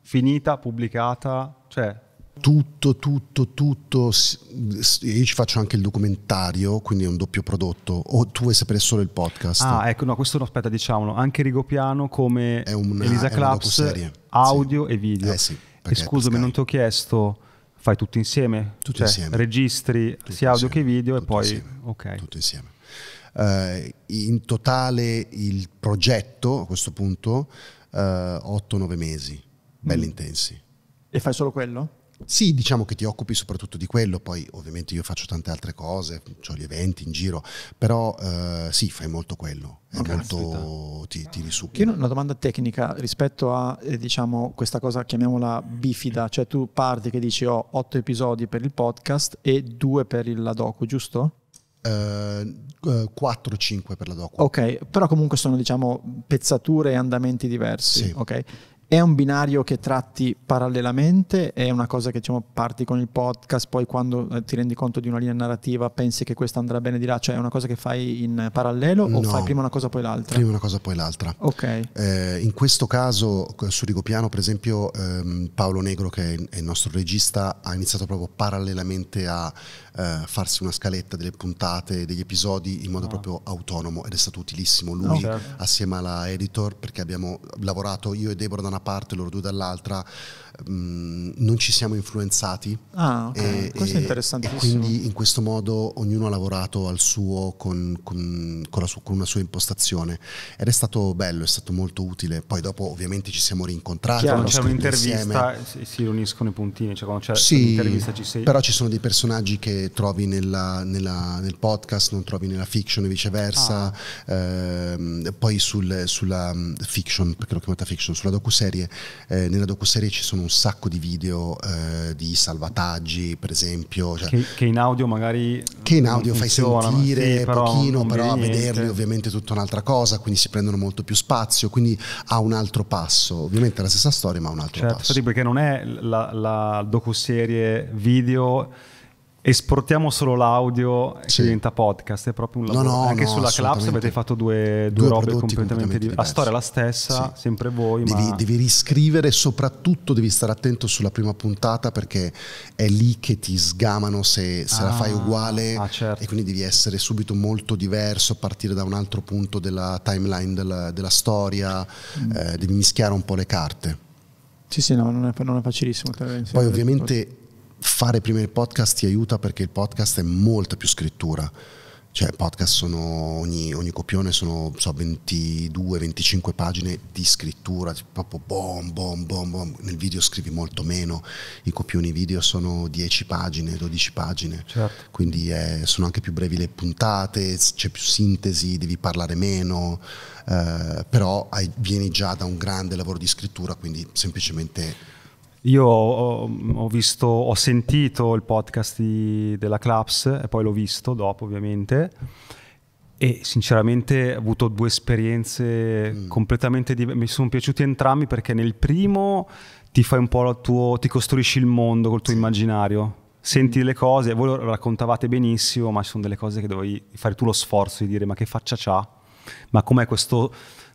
finita, pubblicata, cioè tutto, tutto, tutto. Io ci faccio anche il documentario, quindi è un doppio prodotto. O tu vuoi sapere solo il podcast? Ah, ecco, no, questo no, aspetta, diciamolo. Anche Rigopiano come è una, Elisa Claps, audio sì. e video. Eh sì, e scusami, non ti ho chiesto, fai tutto insieme? Tutto cioè, insieme. Registri tutto sia audio insieme. che video tutto e poi... Insieme. Ok. Tutto insieme. Eh, in totale il progetto a questo punto eh, 8-9 mesi, mm. belli intensi. E fai solo quello? Sì, diciamo che ti occupi soprattutto di quello, poi ovviamente io faccio tante altre cose, ho gli eventi in giro, però eh, sì, fai molto quello, è okay, ah, molto, ti, ti risucchi. una domanda tecnica rispetto a eh, diciamo, questa cosa, chiamiamola bifida, cioè tu parti che dici ho oh, otto episodi per il podcast e due per la docu, giusto? eh, 4-5 eh, per la docu. Ok, però comunque sono diciamo pezzature e andamenti diversi. Sì. Okay? è un binario che tratti parallelamente, è una cosa che diciamo, parti con il podcast, poi quando eh, ti rendi conto di una linea narrativa pensi che questa andrà bene di là, cioè è una cosa che fai in parallelo no, o fai prima una cosa poi l'altra? Prima una cosa poi l'altra. Ok. Eh, in questo caso su Rigopiano per esempio ehm, Paolo Negro che è il nostro regista ha iniziato proprio parallelamente a eh, farsi una scaletta delle puntate, degli episodi in modo ah. proprio autonomo ed è stato utilissimo lui no, assieme alla editor perché abbiamo lavorato io e Deborah da una parte, loro due dall'altra, Mm, non ci siamo influenzati. Ah, okay. e, questo e, è interessantissimo. E quindi in questo modo ognuno ha lavorato al suo con, con, con, sua, con, una sua impostazione ed è stato bello, è stato molto utile. Poi dopo ovviamente ci siamo rincontrati. Chiaro, c'è un'intervista, insieme. si riuniscono i puntini, cioè quando c'è sì, un'intervista ci sei. Però ci sono dei personaggi che trovi nella, nella, nel podcast, non trovi nella fiction e viceversa. Ah. Eh, poi sul, sulla mm, fiction, perché l'ho chiamata fiction, sulla docuserie, eh, nella docuserie ci sono un sacco di video eh, di salvataggi, per esempio. Cioè, che, che, in audio magari... Che in audio fai sentire sì, però pochino, però a vederli ovviamente è tutta un'altra cosa, quindi si prendono molto più spazio, quindi ha un altro passo. Ovviamente è la stessa storia, ma ha un altro certo, passo. Perché non è la, la docu-serie video esportiamo solo l'audio sì. che diventa podcast, è proprio un lavoro. No, no, Anche no, sulla Claps avete fatto due, due, due robe completamente, completamente diverse. La storia è la stessa, sì. sempre voi. Devi, ma... devi riscrivere, soprattutto devi stare attento sulla prima puntata perché è lì che ti sgamano se, se ah, la fai uguale ah, certo. e quindi devi essere subito molto diverso, a partire da un altro punto della timeline della, della storia, mm. eh, devi mischiare un po' le carte. Sì, sì, no, non è, non è facilissimo. Poi ovviamente fare prima il podcast ti aiuta perché il podcast è molta più scrittura. Cioè, podcast sono ogni, ogni copione sono so, 22-25 pagine di scrittura, proprio bom, bom, bom, bom. Nel video scrivi molto meno, i copioni video sono 10 pagine, 12 pagine, certo. quindi è, sono anche più brevi le puntate, c'è più sintesi, devi parlare meno, eh, però hai, vieni già da un grande lavoro di scrittura, quindi semplicemente io ho, ho, visto, ho sentito il podcast di, della Claps e poi l'ho visto dopo ovviamente e sinceramente ho avuto due esperienze mm. completamente diverse, mi sono piaciuti entrambi perché nel primo ti fai un po' il tuo, ti costruisci il mondo col tuo immaginario, senti mm. le cose, voi lo raccontavate benissimo ma ci sono delle cose che dovevi fare tu lo sforzo di dire ma che faccia c'ha, ma com'è questo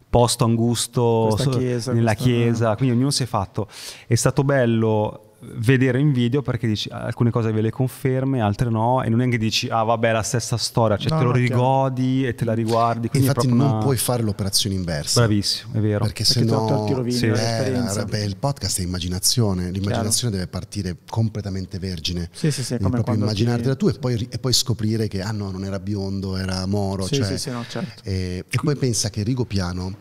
posto angusto chiesa, nella chiesa, quindi ognuno si è fatto. È stato bello vedere in video perché dici ah, alcune cose ve le confermi, altre no, e non è che dici ah vabbè la stessa storia, cioè no, te lo rigodi e te la riguardi. Infatti non una... puoi fare l'operazione inversa. Bravissimo, è vero. Perché, perché se no ti rovini sì. Beh, beh, il podcast è immaginazione, l'immaginazione Chiaro. deve partire completamente vergine. Sì, sì, sì, eh, come proprio immaginartela ti... tu e poi, e poi, scoprire che ah no, non era biondo, era moro. Sì, cioè, sì, sì, no, certo. e, eh, e poi pensa che Rigo Piano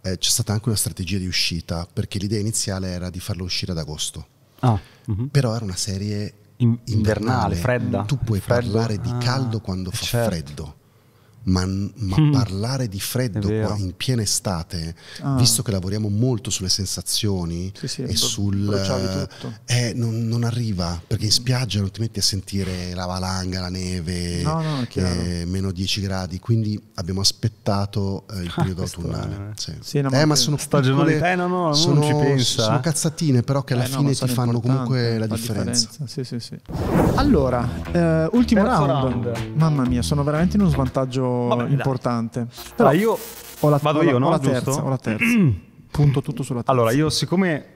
eh, c'è stata anche una strategia di uscita perché l'idea iniziale era di farlo uscire ad agosto Ah, uh-huh. Però era una serie invernale, invernale. Ah, fredda. Tu puoi freddo. parlare di caldo ah, quando fa certo. freddo ma, ma mm. parlare di freddo qua in piena estate, ah. visto che lavoriamo molto sulle sensazioni sì, sì, e sul... Eh, eh, non, non, arriva, perché in spiaggia non ti metti a sentire la valanga, la neve, no, no, eh, meno 10 gradi, quindi abbiamo aspettato eh, il ah, periodo autunnale. Sì. Sì, no, eh, ma, ma sono stagionalità, eh, no, no, sono, ci pensa. sono cazzatine, però che alla fine ti fanno comunque la differenza. differenza. Allora, ultimo round. round. Mamma mia, sono veramente in uno svantaggio Vabbè, importante. Però io ho la, vado ho io, la, no? Ho la terza, ho la terza. Punto tutto sulla terza. Allora, io siccome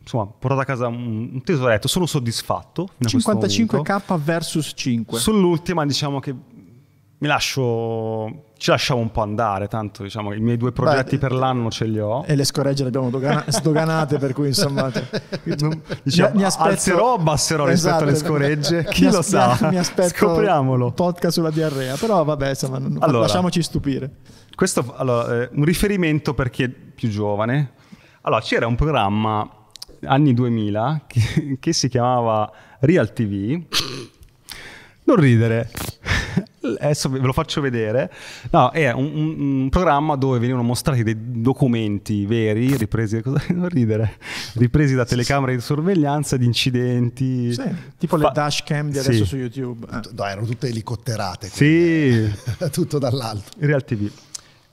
insomma, portato a casa un, tesoretto, sono soddisfatto. 55k versus 5. Sull'ultima diciamo che mi lascio ci lasciamo un po' andare, tanto diciamo, i miei due progetti Beh, per l'anno ce li ho. E le scoregge le abbiamo dogana- sdoganate, per cui insomma... Cioè, diciamo, mi, mi aspetto, alzerò o abbasserò esatto, rispetto alle esatto. scoregge? Chi lo sa? Mi aspetto Scopriamolo. podcast sulla diarrea, però vabbè, insomma, non, allora, lasciamoci stupire. Questo, allora, eh, un riferimento per chi è più giovane. Allora, c'era un programma anni 2000 che, che si chiamava Real TV. Non ridere. adesso ve lo faccio vedere. No, è un, un, programma dove venivano mostrati dei documenti veri, ripresi, cosa, non ridere, ripresi da telecamere di sorveglianza di incidenti. Sì, tipo le dashcam di adesso sì. su YouTube. Eh. No, erano tutte elicotterate. Quindi, sì. tutto dall'alto. Real TV.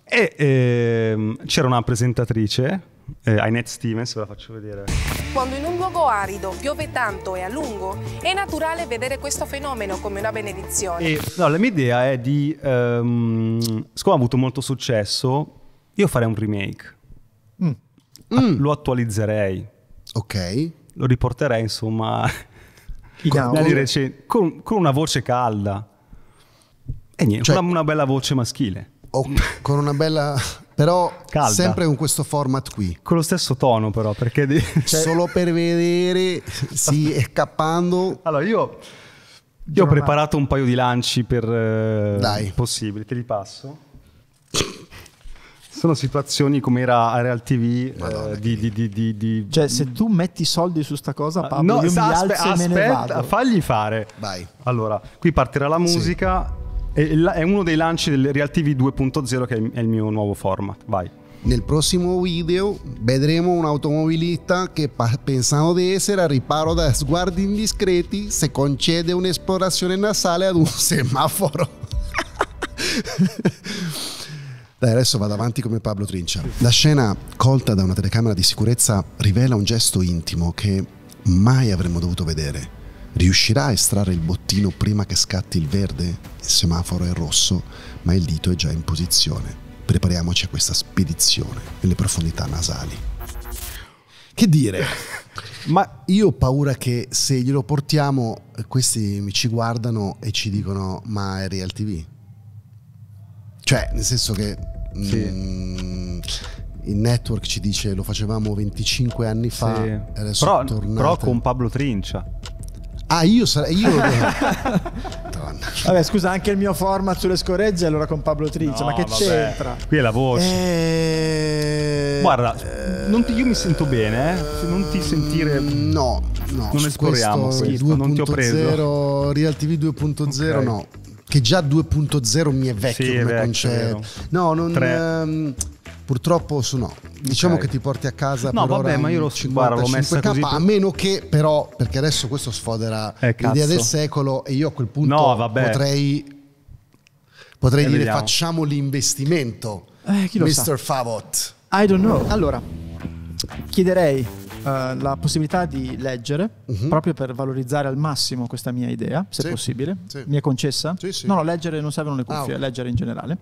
E ehm, c'era una presentatrice eh, ai Stevens, ve la faccio vedere. Quando in un luogo arido piove tanto e a lungo, è naturale vedere questo fenomeno come una benedizione. E, no, la mia idea è di, um, siccome ha avuto molto successo, io farei un remake. Mm. Ah, mm. Lo attualizzerei. Ok. Lo riporterei, insomma, con, dire, con, con, una voce calda. E niente, cioè, una, una bella voce maschile. Oh, con una bella però Calda. sempre con questo format qui. Con lo stesso tono però, perché... Cioè... Solo per vedere, sì, e cappando... Allora io... Io ho preparato un paio di lanci per eh, Dai. possibili, te li passo. Sono situazioni come era a Real TV. Madonna, eh, di, di, di, di, Cioè, se tu metti soldi su sta cosa, ah, Pablo, no, io aspe- mi alzo aspe- e me ne vado. Fagli fare. Vai. Allora, qui partirà la musica. Sì è uno dei lanci del Real TV 2.0 che è il mio nuovo format. Vai. Nel prossimo video vedremo un automobilista che pensando di essere a riparo da sguardi indiscreti se concede un'esplorazione nasale ad un semaforo. Dai, adesso vado avanti come Pablo Trincia. La scena colta da una telecamera di sicurezza rivela un gesto intimo che mai avremmo dovuto vedere Riuscirà a estrarre il bottino prima che scatti il verde? Il semaforo è rosso, ma il dito è già in posizione. Prepariamoci a questa spedizione nelle profondità nasali. Che dire? Ma io ho paura che se glielo portiamo, questi mi ci guardano e ci dicono: Ma è Real TV? Cioè, nel senso che. Sì. Mh, mm, il network ci dice lo facevamo 25 anni fa, sì. adesso però, però con Pablo Trincia. Ah, io sarei. Io... vabbè, scusa, anche il mio format sulle scoregge allora con Pablo Trincia, no, ma che vabbè. c'entra? Qui è la voce. E... Eh, Guarda, eh, ti, io mi sento bene, eh. Se non ti sentire. No, no. Non esploriamo questo, questo 2. non ti ho preso. 0, Real TV 2.0, okay. no. Che già 2.0 mi è vecchio sì, come concetto. No, non. Purtroppo su no. Diciamo okay. che ti porti a casa no, vabbè, ma io lo 50, guarda, 5K, a meno che però, perché adesso questo sfodera eh, l'idea del secolo e io a quel punto no, potrei, potrei eh, dire vediamo. facciamo l'investimento. Eh, chi lo Mr. Favot. I don't know. Allora, chiederei Uh, la possibilità di leggere uh-huh. proprio per valorizzare al massimo questa mia idea, se sì, possibile. Sì. Mi è concessa? Sì, sì. No, no, leggere non servono le cuffie, ah, okay. leggere in generale.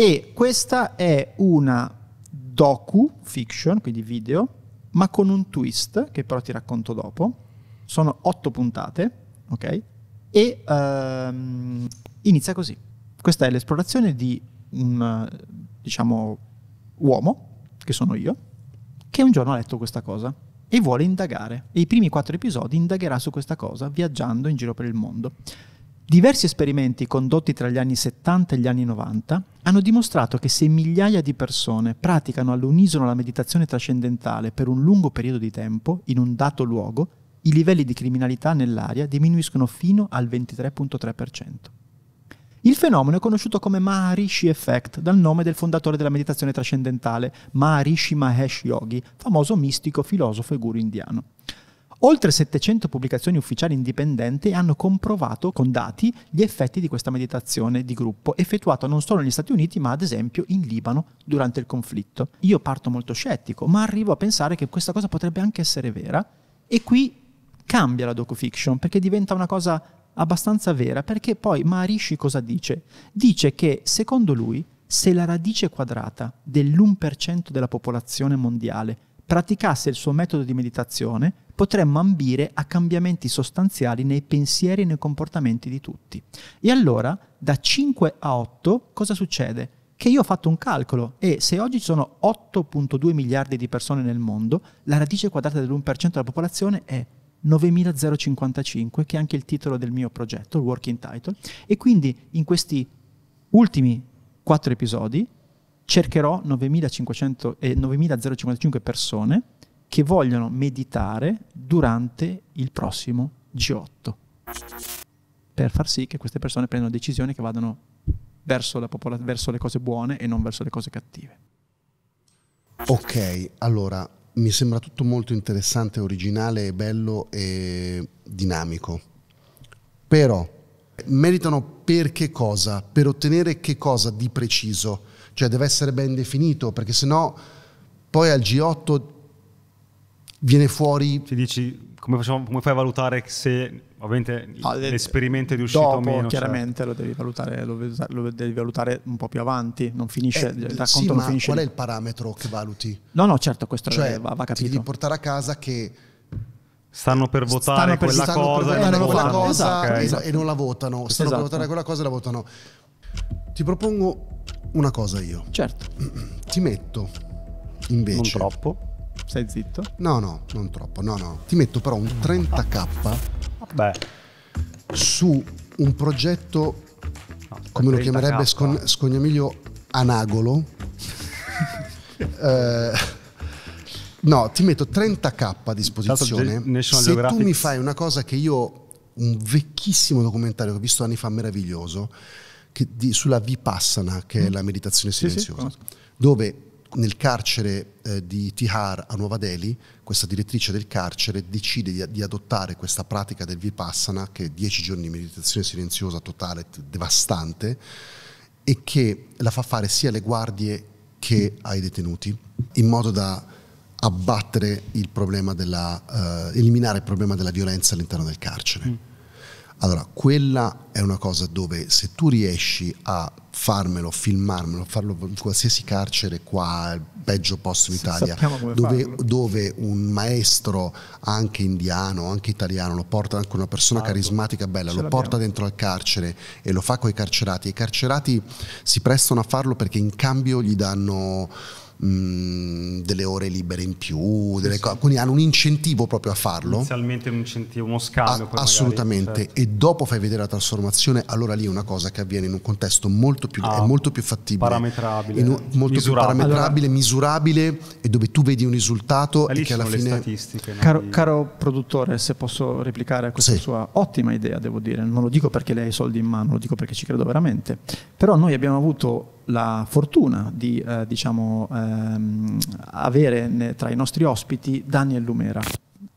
E questa è una docu fiction, quindi video, ma con un twist che però ti racconto dopo. Sono otto puntate, ok? E um, inizia così. Questa è l'esplorazione di un, diciamo, uomo, che sono io, che un giorno ha letto questa cosa e vuole indagare. E i primi quattro episodi indagherà su questa cosa viaggiando in giro per il mondo. Diversi esperimenti condotti tra gli anni 70 e gli anni 90 hanno dimostrato che se migliaia di persone praticano all'unisono la meditazione trascendentale per un lungo periodo di tempo in un dato luogo, i livelli di criminalità nell'aria diminuiscono fino al 23.3%. Il fenomeno è conosciuto come Maharishi Effect dal nome del fondatore della meditazione trascendentale, Maharishi Mahesh Yogi, famoso mistico, filosofo e guru indiano. Oltre 700 pubblicazioni ufficiali indipendenti hanno comprovato con dati gli effetti di questa meditazione di gruppo, effettuata non solo negli Stati Uniti, ma ad esempio in Libano durante il conflitto. Io parto molto scettico, ma arrivo a pensare che questa cosa potrebbe anche essere vera e qui cambia la docufiction perché diventa una cosa abbastanza vera, perché poi Maharishi cosa dice? Dice che secondo lui se la radice quadrata dell'1% della popolazione mondiale praticasse il suo metodo di meditazione, potremmo ambire a cambiamenti sostanziali nei pensieri e nei comportamenti di tutti. E allora, da 5 a 8, cosa succede? Che io ho fatto un calcolo e se oggi ci sono 8.2 miliardi di persone nel mondo, la radice quadrata dell'1% della popolazione è 9055, che è anche il titolo del mio progetto, il Working Title. E quindi in questi ultimi quattro episodi cercherò 9.055 persone che vogliono meditare durante il prossimo G8 per far sì che queste persone prendano decisioni che vadano verso, popola- verso le cose buone e non verso le cose cattive. Ok, allora mi sembra tutto molto interessante, originale, bello e dinamico. Però meritano per che cosa? Per ottenere che cosa di preciso? cioè deve essere ben definito, perché sennò poi al G8 viene fuori... Ti dici, come, facciamo, come fai a valutare se ovviamente no, eh, l'esperimento è riuscito dopo, o meno? Cioè? Chiaramente cioè... lo, devi valutare, lo, devi valutare, un po' più avanti, non finisce, eh, il racconto sì, non finisce. qual è il parametro che valuti? No, no, certo, questo cioè, va, va capito. Ti devi portare a casa che stanno per votare stanno per, quella stanno cosa, per votare quella eh, cosa esatto, esatto, e non la votano, stanno esatto. per votare quella cosa e la votano. Ti propongo una cosa io. Certo. Ti metto invece... Non troppo. Stai zitto? No, no, non troppo. No, no. Ti metto però un 30k Beh. su un progetto, no, come lo chiamerebbe Scon- Scognamiglio, anagolo. eh, no, ti metto 30k a disposizione. Ge- se Geographic. tu mi fai una cosa che io, un vecchissimo documentario che ho visto anni fa, meraviglioso che, di, sulla Vipassana, che mm. è la meditazione silenziosa, sì, sì, dove nel carcere eh, di Tihar a Nuova Delhi, questa direttrice del carcere decide di, di, adottare questa pratica del Vipassana, che è 10 giorni di meditazione silenziosa totale, devastante, e che la fa fare sia alle guardie che mm. ai detenuti, in modo da abbattere il problema della, eh, eliminare il problema della violenza all'interno del carcere. Mm. Allora, quella è una cosa dove se tu riesci a farmelo, filmarmelo, farlo in qualsiasi carcere qua, il peggio posto in Italia, dove, dove, un maestro anche indiano, anche italiano, lo porta anche una persona Ardo. carismatica bella, Ce lo l'abbiamo. porta dentro al carcere e lo fa con i carcerati. I carcerati si prestano a farlo perché in cambio gli danno Mm, delle ore libere in più, sì, sì. quindi hanno un incentivo proprio a farlo. Inizialmente un incentivo, uno scambio. A, assolutamente, magari, certo. e dopo fai vedere la trasformazione, allora lì è una cosa che avviene in un contesto molto più, ah, molto più fattibile. Parametrabile. Un, molto misurabile. più parametrabile, allora, misurabile e dove tu vedi un risultato e che alla fine... Caro, caro, produttore, se posso replicare questa sì. sua ottima idea, devo dire, non lo dico perché lei ha i soldi in mano, lo dico perché ci credo veramente, però noi abbiamo avuto la fortuna di eh, diciamo, ehm, avere tra i nostri ospiti Daniel Lumera,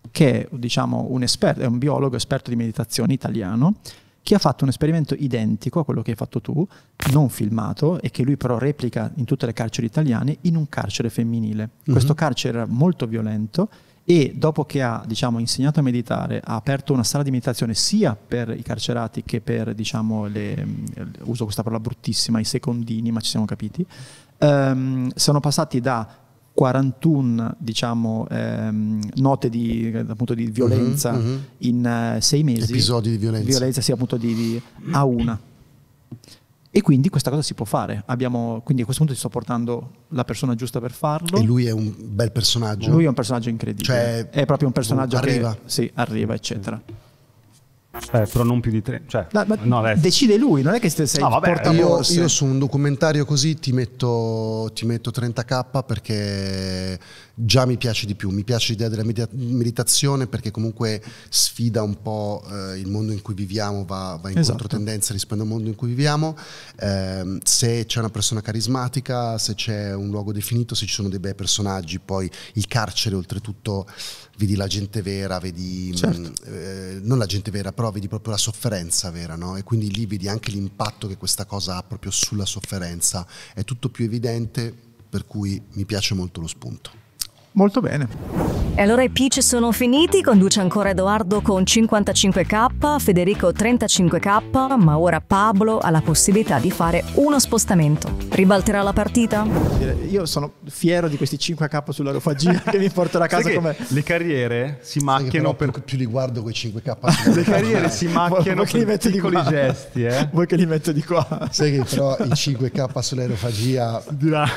che è, diciamo, un, esperto, è un biologo esperto di meditazione italiano che ha fatto un esperimento identico a quello che hai fatto tu, non filmato, e che lui però replica in tutte le carceri italiane, in un carcere femminile. Mm-hmm. Questo carcere era molto violento e dopo che ha diciamo, insegnato a meditare, ha aperto una sala di meditazione sia per i carcerati che per, diciamo, le, uso questa parola bruttissima, i secondini, ma ci siamo capiti, ehm, sono passati da 41 diciamo, ehm, note di, appunto, di violenza uh-huh, uh-huh. in uh, sei mesi. Episodi di violenza. Violenza, sì, appunto, di, di, a una. E quindi questa cosa si può fare. Abbiamo, quindi a questo punto ti sto portando la persona giusta per farlo. E lui è un bel personaggio. Lui è un personaggio incredibile. Cioè, è proprio un boh, personaggio arriva. che arriva. Sì, arriva, eccetera. Mm. Cioè, però non più di tre. Cioè, no, no, decide lui, non è che sei no, vabbè, io, io, su un documentario così ti metto, ti metto, 30k perché già mi piace di più. Mi piace l'idea della meditazione perché comunque sfida un po' eh, il mondo in cui viviamo, va, va in esatto. controtendenza rispetto al mondo in cui viviamo. Eh, se c'è una persona carismatica, se c'è un luogo definito, se ci sono dei bei personaggi, poi il carcere oltretutto vedi la gente vera, vedi mm, certo. eh, non la gente vera, però vedi proprio la sofferenza vera, no? E quindi lì vedi anche l'impatto che questa cosa ha proprio sulla sofferenza. È tutto più evidente, per cui mi piace molto lo spunto. Molto bene. E allora i pitch sono finiti, conduce ancora Edoardo con 55k, Federico 35k, ma ora Pablo ha la possibilità di fare uno spostamento. Ribalterà la partita? Io sono fiero di questi 5k sull'aerofagia che mi porterà a casa come... Le carriere si macchiano per... Più li guardo quei 5k. le carriere si macchiano per li piccoli di gesti, eh? Voi che li metto di qua. Sai che però i 5k sull'aerofagia...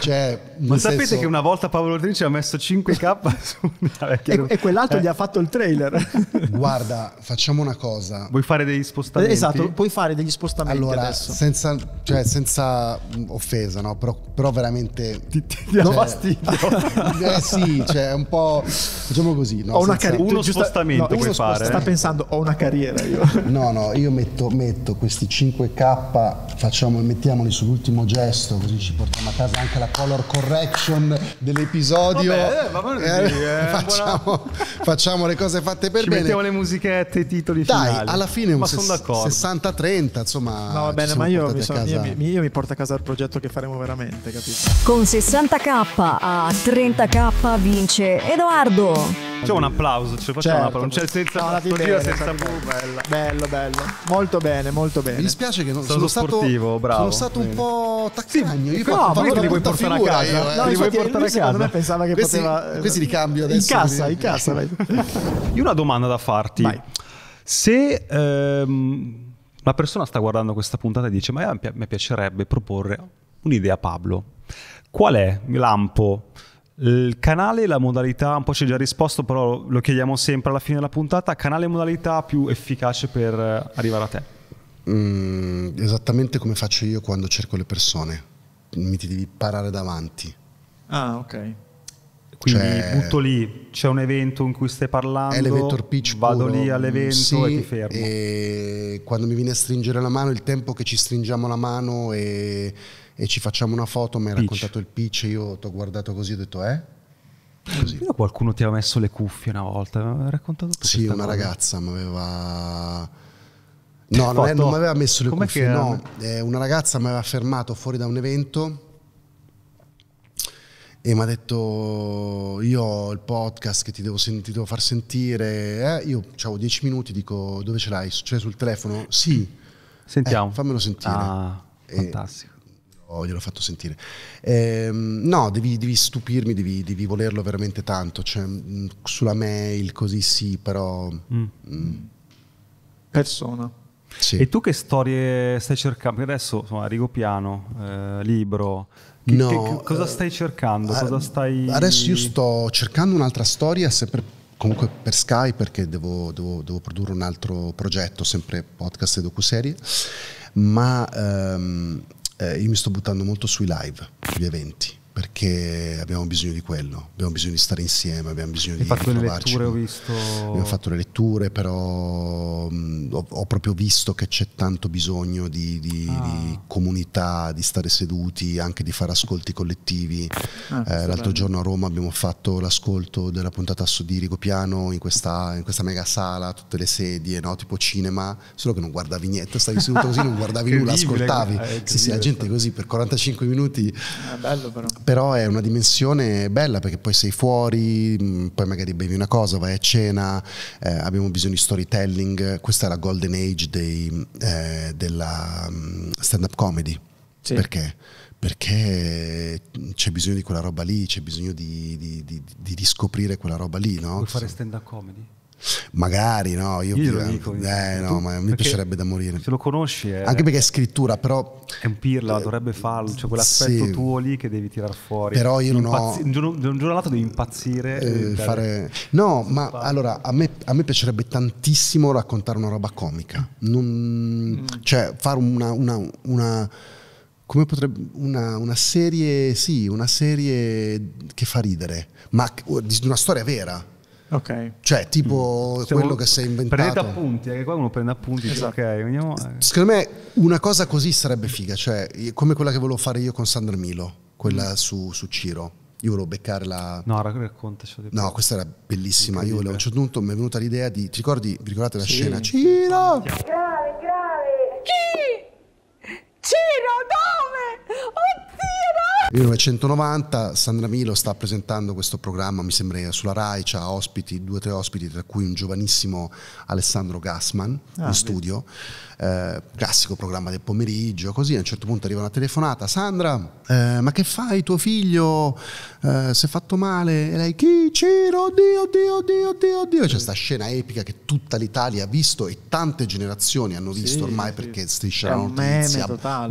Cioè, ma sapete senso... che una volta Paolo Rodriguez ci ha messo 5 k 5K su una vecchia e, e quell'altro eh. gli ha eh. fatto il trailer. Guarda, facciamo una cosa. Vuoi fare degli spostamenti? Esatto, puoi fare degli spostamenti allora, senza, cioè, senza, mm, offesa, no? però, però, veramente... Ti, ti dia no, fastidio. eh sì, cioè un po'... Facciamo così. No? Ho una senza... Uno giusta, spostamento no, puoi fare. Sta eh. pensando, ho una carriera io. No, no, io metto, metto questi 5K, facciamo, mettiamoli sull'ultimo gesto, così ci portiamo a casa anche la color correction dell'episodio. Vabbè, eh, eh, facciamo, facciamo, le cose fatte per ci bene. Mettiamo le musichette, i titoli Dai, finali. alla fine un ses- 60-30, insomma. No, va bene, ma io mi, sono, io, io mi, porto a casa il progetto che faremo veramente, capito? Con 60k a 30k vince Edoardo. C'è un applauso, ce facciamo certo. un applauso. Cioè, senza, no, bene, senza bello. bello, bello. Molto bene, molto bene. Mi dispiace che non sono, stato sportivo, bravo. Sono stato un po' taccagno. Sì, io no, ma li vuoi portare a casa. Io, eh. No, li puoi portare a casa. Secondo me pensava che poteva eh, questi li cambio adesso. In cassa, in cassa. Vai. Io ho una domanda da farti. Vai. Se ehm, una persona sta guardando questa puntata e dice ma eh, mi piacerebbe proporre un'idea a Pablo, qual è, Lampo, il canale, la modalità, un po' ci hai già risposto, però lo chiediamo sempre alla fine della puntata, canale e modalità più efficace per eh, arrivare a te? Mm, esattamente come faccio io quando cerco le persone, mi ti devi parare davanti. Ah, ok. Quindi cioè, butto lì, c'è un evento in cui stai parlando, pitch vado lì all'evento sì, e ti fermo. E quando mi viene a stringere la mano, il tempo che ci stringiamo la mano e, e ci facciamo una foto, mi hai raccontato il pitch, io ti ho guardato così e ho detto eh? Così. Io qualcuno ti aveva messo le cuffie una volta, mi ha raccontato tutto. Sì, una cosa. ragazza mi aveva... No, non, mi aveva messo le Com'è cuffie, no. Eh, una ragazza mi aveva fermato fuori da un evento e mi ha detto io ho il podcast che ti devo, senti, ti devo far sentire, eh? io avevo dieci minuti, dico dove ce l'hai? Ce sul telefono? Sì. Sentiamo. Eh, fammelo sentire. Ah, fantastico. Oh, gliel'ho fatto sentire. Eh, no, devi, devi stupirmi, devi, devi, volerlo veramente tanto. Cioè, mm, sulla mail così sì, però... Mm. Mm. Persona. Sì. E tu che storie stai cercando? Adesso, insomma, Piano, eh, libro, che, no, che, cosa eh, stai cercando? Ah, cosa stai... Adesso io sto cercando un'altra storia, sempre comunque per Sky, perché devo, devo, devo produrre un altro progetto, sempre podcast e docuserie, ma ehm, eh, io mi sto buttando molto sui live, sugli eventi perché abbiamo bisogno di quello, abbiamo bisogno di stare insieme, abbiamo bisogno Hai di fatto ritrovarci. Le letture, ho visto... Abbiamo fatto le letture, però mh, mm, ho, ho, proprio visto che c'è tanto bisogno di, di, ah. di, comunità, di stare seduti, anche di fare ascolti collettivi. Ah, eh, l'altro bello. giorno a Roma abbiamo fatto l'ascolto della puntata su Sodirico Piano in questa, in questa mega sala, tutte le sedie, no? tipo cinema, solo che non guardavi niente, stavi seduto così, non guardavi nulla, ascoltavi. Eh, sì, sì, la gente così per 45 minuti. Ah, bello però però è una dimensione bella perché poi sei fuori, mm, poi magari bevi una cosa, vai a cena, eh, abbiamo bisogno di storytelling, questa è la golden age dei, eh, della mm, stand-up comedy. Sì. Perché? perché c'è bisogno di quella roba lì, c'è bisogno di, di, di, di riscoprire quella roba lì. No? Vuoi fare stand up comedy? Magari no, io, io lo dico. Eh, no, ma mi piacerebbe da morire. Se lo conosci, è... anche perché è scrittura, però. È un pirla, eh, dovrebbe farlo. Cioè quell'aspetto sì, tuo lì che devi tirare fuori. Però io non ho. Da un giorno all'altro devi impazzire. Eh, fare... No, ma fare. allora a me, a me, piacerebbe tantissimo raccontare una roba comica. Non... Mm. Cioè, fare una, una, una come potrebbe una, una, serie, sì, una serie che fa ridere, ma una storia vera. Ok. Cioè, tipo mm. quello che sei inventato. Prendete appunti, eh, che qua uno prende appunti. Esatto. Dice, ok, andiamo. Eh. Secondo me una cosa così sarebbe figa, cioè come quella che volevo fare io con Sandra Milo, quella mm. su, su Ciro. Io volevo beccare la. No, raccontaci. No, questa era bellissima. Io volevo, a un certo punto mi è venuta l'idea di. Ti ricordi? Vi ricordate la sì. scena? Ciro! Grave, grave! Chi? Ciro, dove? Oddio! 1990 Sandra Milo sta presentando questo programma, mi sembra sulla RAI, c'ha ospiti, due o tre ospiti, tra cui un giovanissimo Alessandro Gassman ah, in studio, eh, classico programma del pomeriggio, così a un certo punto arriva una telefonata, Sandra, eh, ma che fai tuo figlio? Eh, si è fatto male? E lei, chi? Ciro, oddio, oddio, oddio, oddio, oddio. C'è questa scena epica che tutta l'Italia ha visto e tante generazioni hanno visto sì, ormai sì. perché striscia la notizia,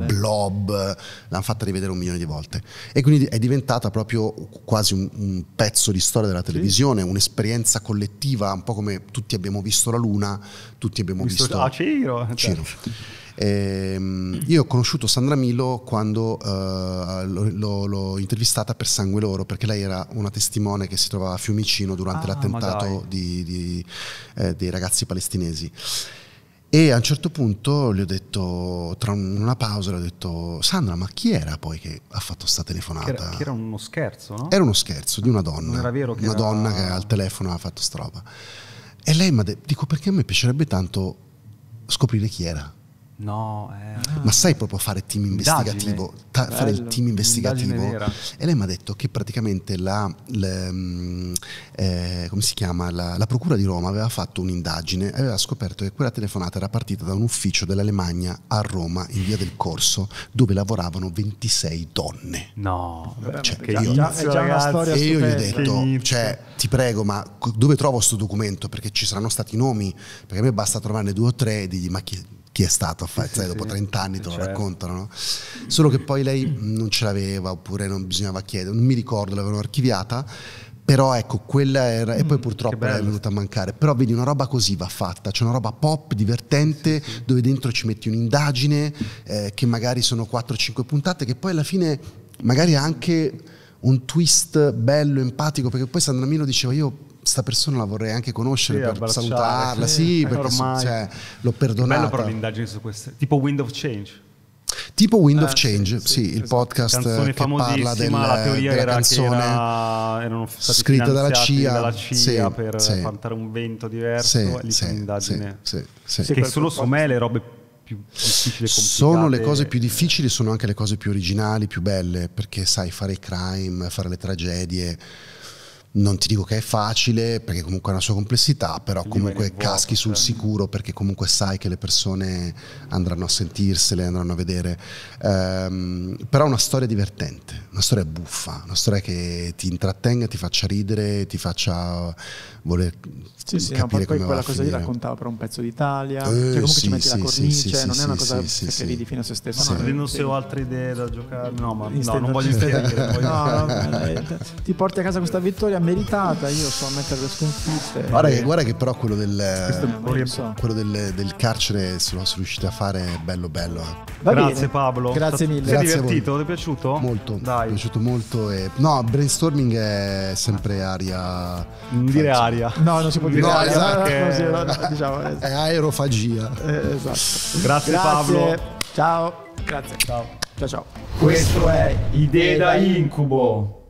blob, l'hanno fatta rivedere un milione di volte. E quindi è diventata proprio quasi un, un pezzo di storia della televisione, sì. un'esperienza collettiva, un po' come tutti abbiamo visto la Luna, tutti abbiamo visto... visto... Ah, Ciro! Ciro. Eh, io ho conosciuto Sandra Milo quando eh, l'ho, l'ho, intervistata per Sangue Loro, perché lei era una testimone che si trovava a Fiumicino durante ah, l'attentato di, di, eh, dei ragazzi palestinesi. E a un certo punto gli ho detto, tra una pausa, gli ho detto, Sandra, ma chi era poi che ha fatto sta telefonata? Che era, che era uno scherzo, no? Era uno scherzo di una donna. Non era vero che Una era... donna che al telefono ha fatto sta roba. E lei mi ha detto, dico perché a me piacerebbe tanto scoprire chi era. No, ah. eh. Ma sai proprio fare team investigativo, ta- fare il team investigativo. E lei mi ha detto che praticamente la, le, mm, eh, chiama, la, la, Procura di Roma aveva fatto un'indagine e aveva scoperto che quella telefonata era partita da un ufficio dell'Alemagna a Roma, in via del Corso, dove lavoravano 26 donne. No, cioè, Beh, io, già, è già una storia. E io gli ho detto, cioè, ti prego, ma dove trovo questo documento? Perché ci saranno stati nomi, perché a me basta trovarne due o tre e dirgli, ma chi chi è stato a fare, sì, sai, dopo 30 anni eh, te lo certo. raccontano, no? Solo che poi lei non ce l'aveva oppure non bisognava chiedere, non mi ricordo, l'avevano archiviata, però ecco, quella era, e poi mm, purtroppo è venuta a mancare. Però vedi, una roba così va fatta, c'è cioè una roba pop, divertente, sì, sì. dove dentro ci metti un'indagine, eh, che magari sono 4-5 puntate, che poi alla fine magari ha anche un twist bello, empatico, perché poi Sandra Milo diceva io sta persona la vorrei anche conoscere sì, per salutarla, sì, sì perché ormai. Cioè, l'ho perdonata. È bello però l'indagine su queste, tipo Wind of Change. Tipo Wind eh, of Change, sì, sì, sì il esatto. podcast che parla del, la teoria della era canzone era, erano stati scritta dalla CIA, dalla CIA sì, per sì. fantare un vento diverso sì, e lì sì, un'indagine sì, sì, sì. che sono su me le robe più difficili Sono le cose più difficili, sono anche le cose più originali, più belle, perché sai fare i crime, fare le tragedie non ti dico che è facile perché comunque ha una sua complessità, però comunque vuoto, caschi sul cioè. sicuro perché comunque sai che le persone andranno a sentirsele, andranno a vedere. Um, però è una storia divertente, una storia buffa, una storia che ti intrattenga, ti faccia ridere, ti faccia voler sì, sì, no, poi quella cosa lì raccontava però un pezzo d'Italia, eh, cioè comunque sì, ci metti sì, la cornice, sì, non è una cosa che ridi fino a se stessa. No, lì non se ho altre idee da giocare, no, ma no, non voglio dire. no, no, ti porti a casa questa vittoria meritata, io so mettere le sconfitte. Guarda, che, guarda che però quello del, quello so. del, del carcere sono, sono riusciti a fare bello bello. Eh. Grazie Pablo. Grazie mille. Sei Grazie divertito? Ti è piaciuto? Molto. Dai. Mi è piaciuto molto. E... No, brainstorming è sempre aria... dire aria. No, non si può No, esatto. Perché... Diciamo, esatto. È aerofagia. Eh, esatto. Grazie, Grazie Pablo. Ciao. Grazie. Ciao. Ciao ciao. Questo è Idea Incubo.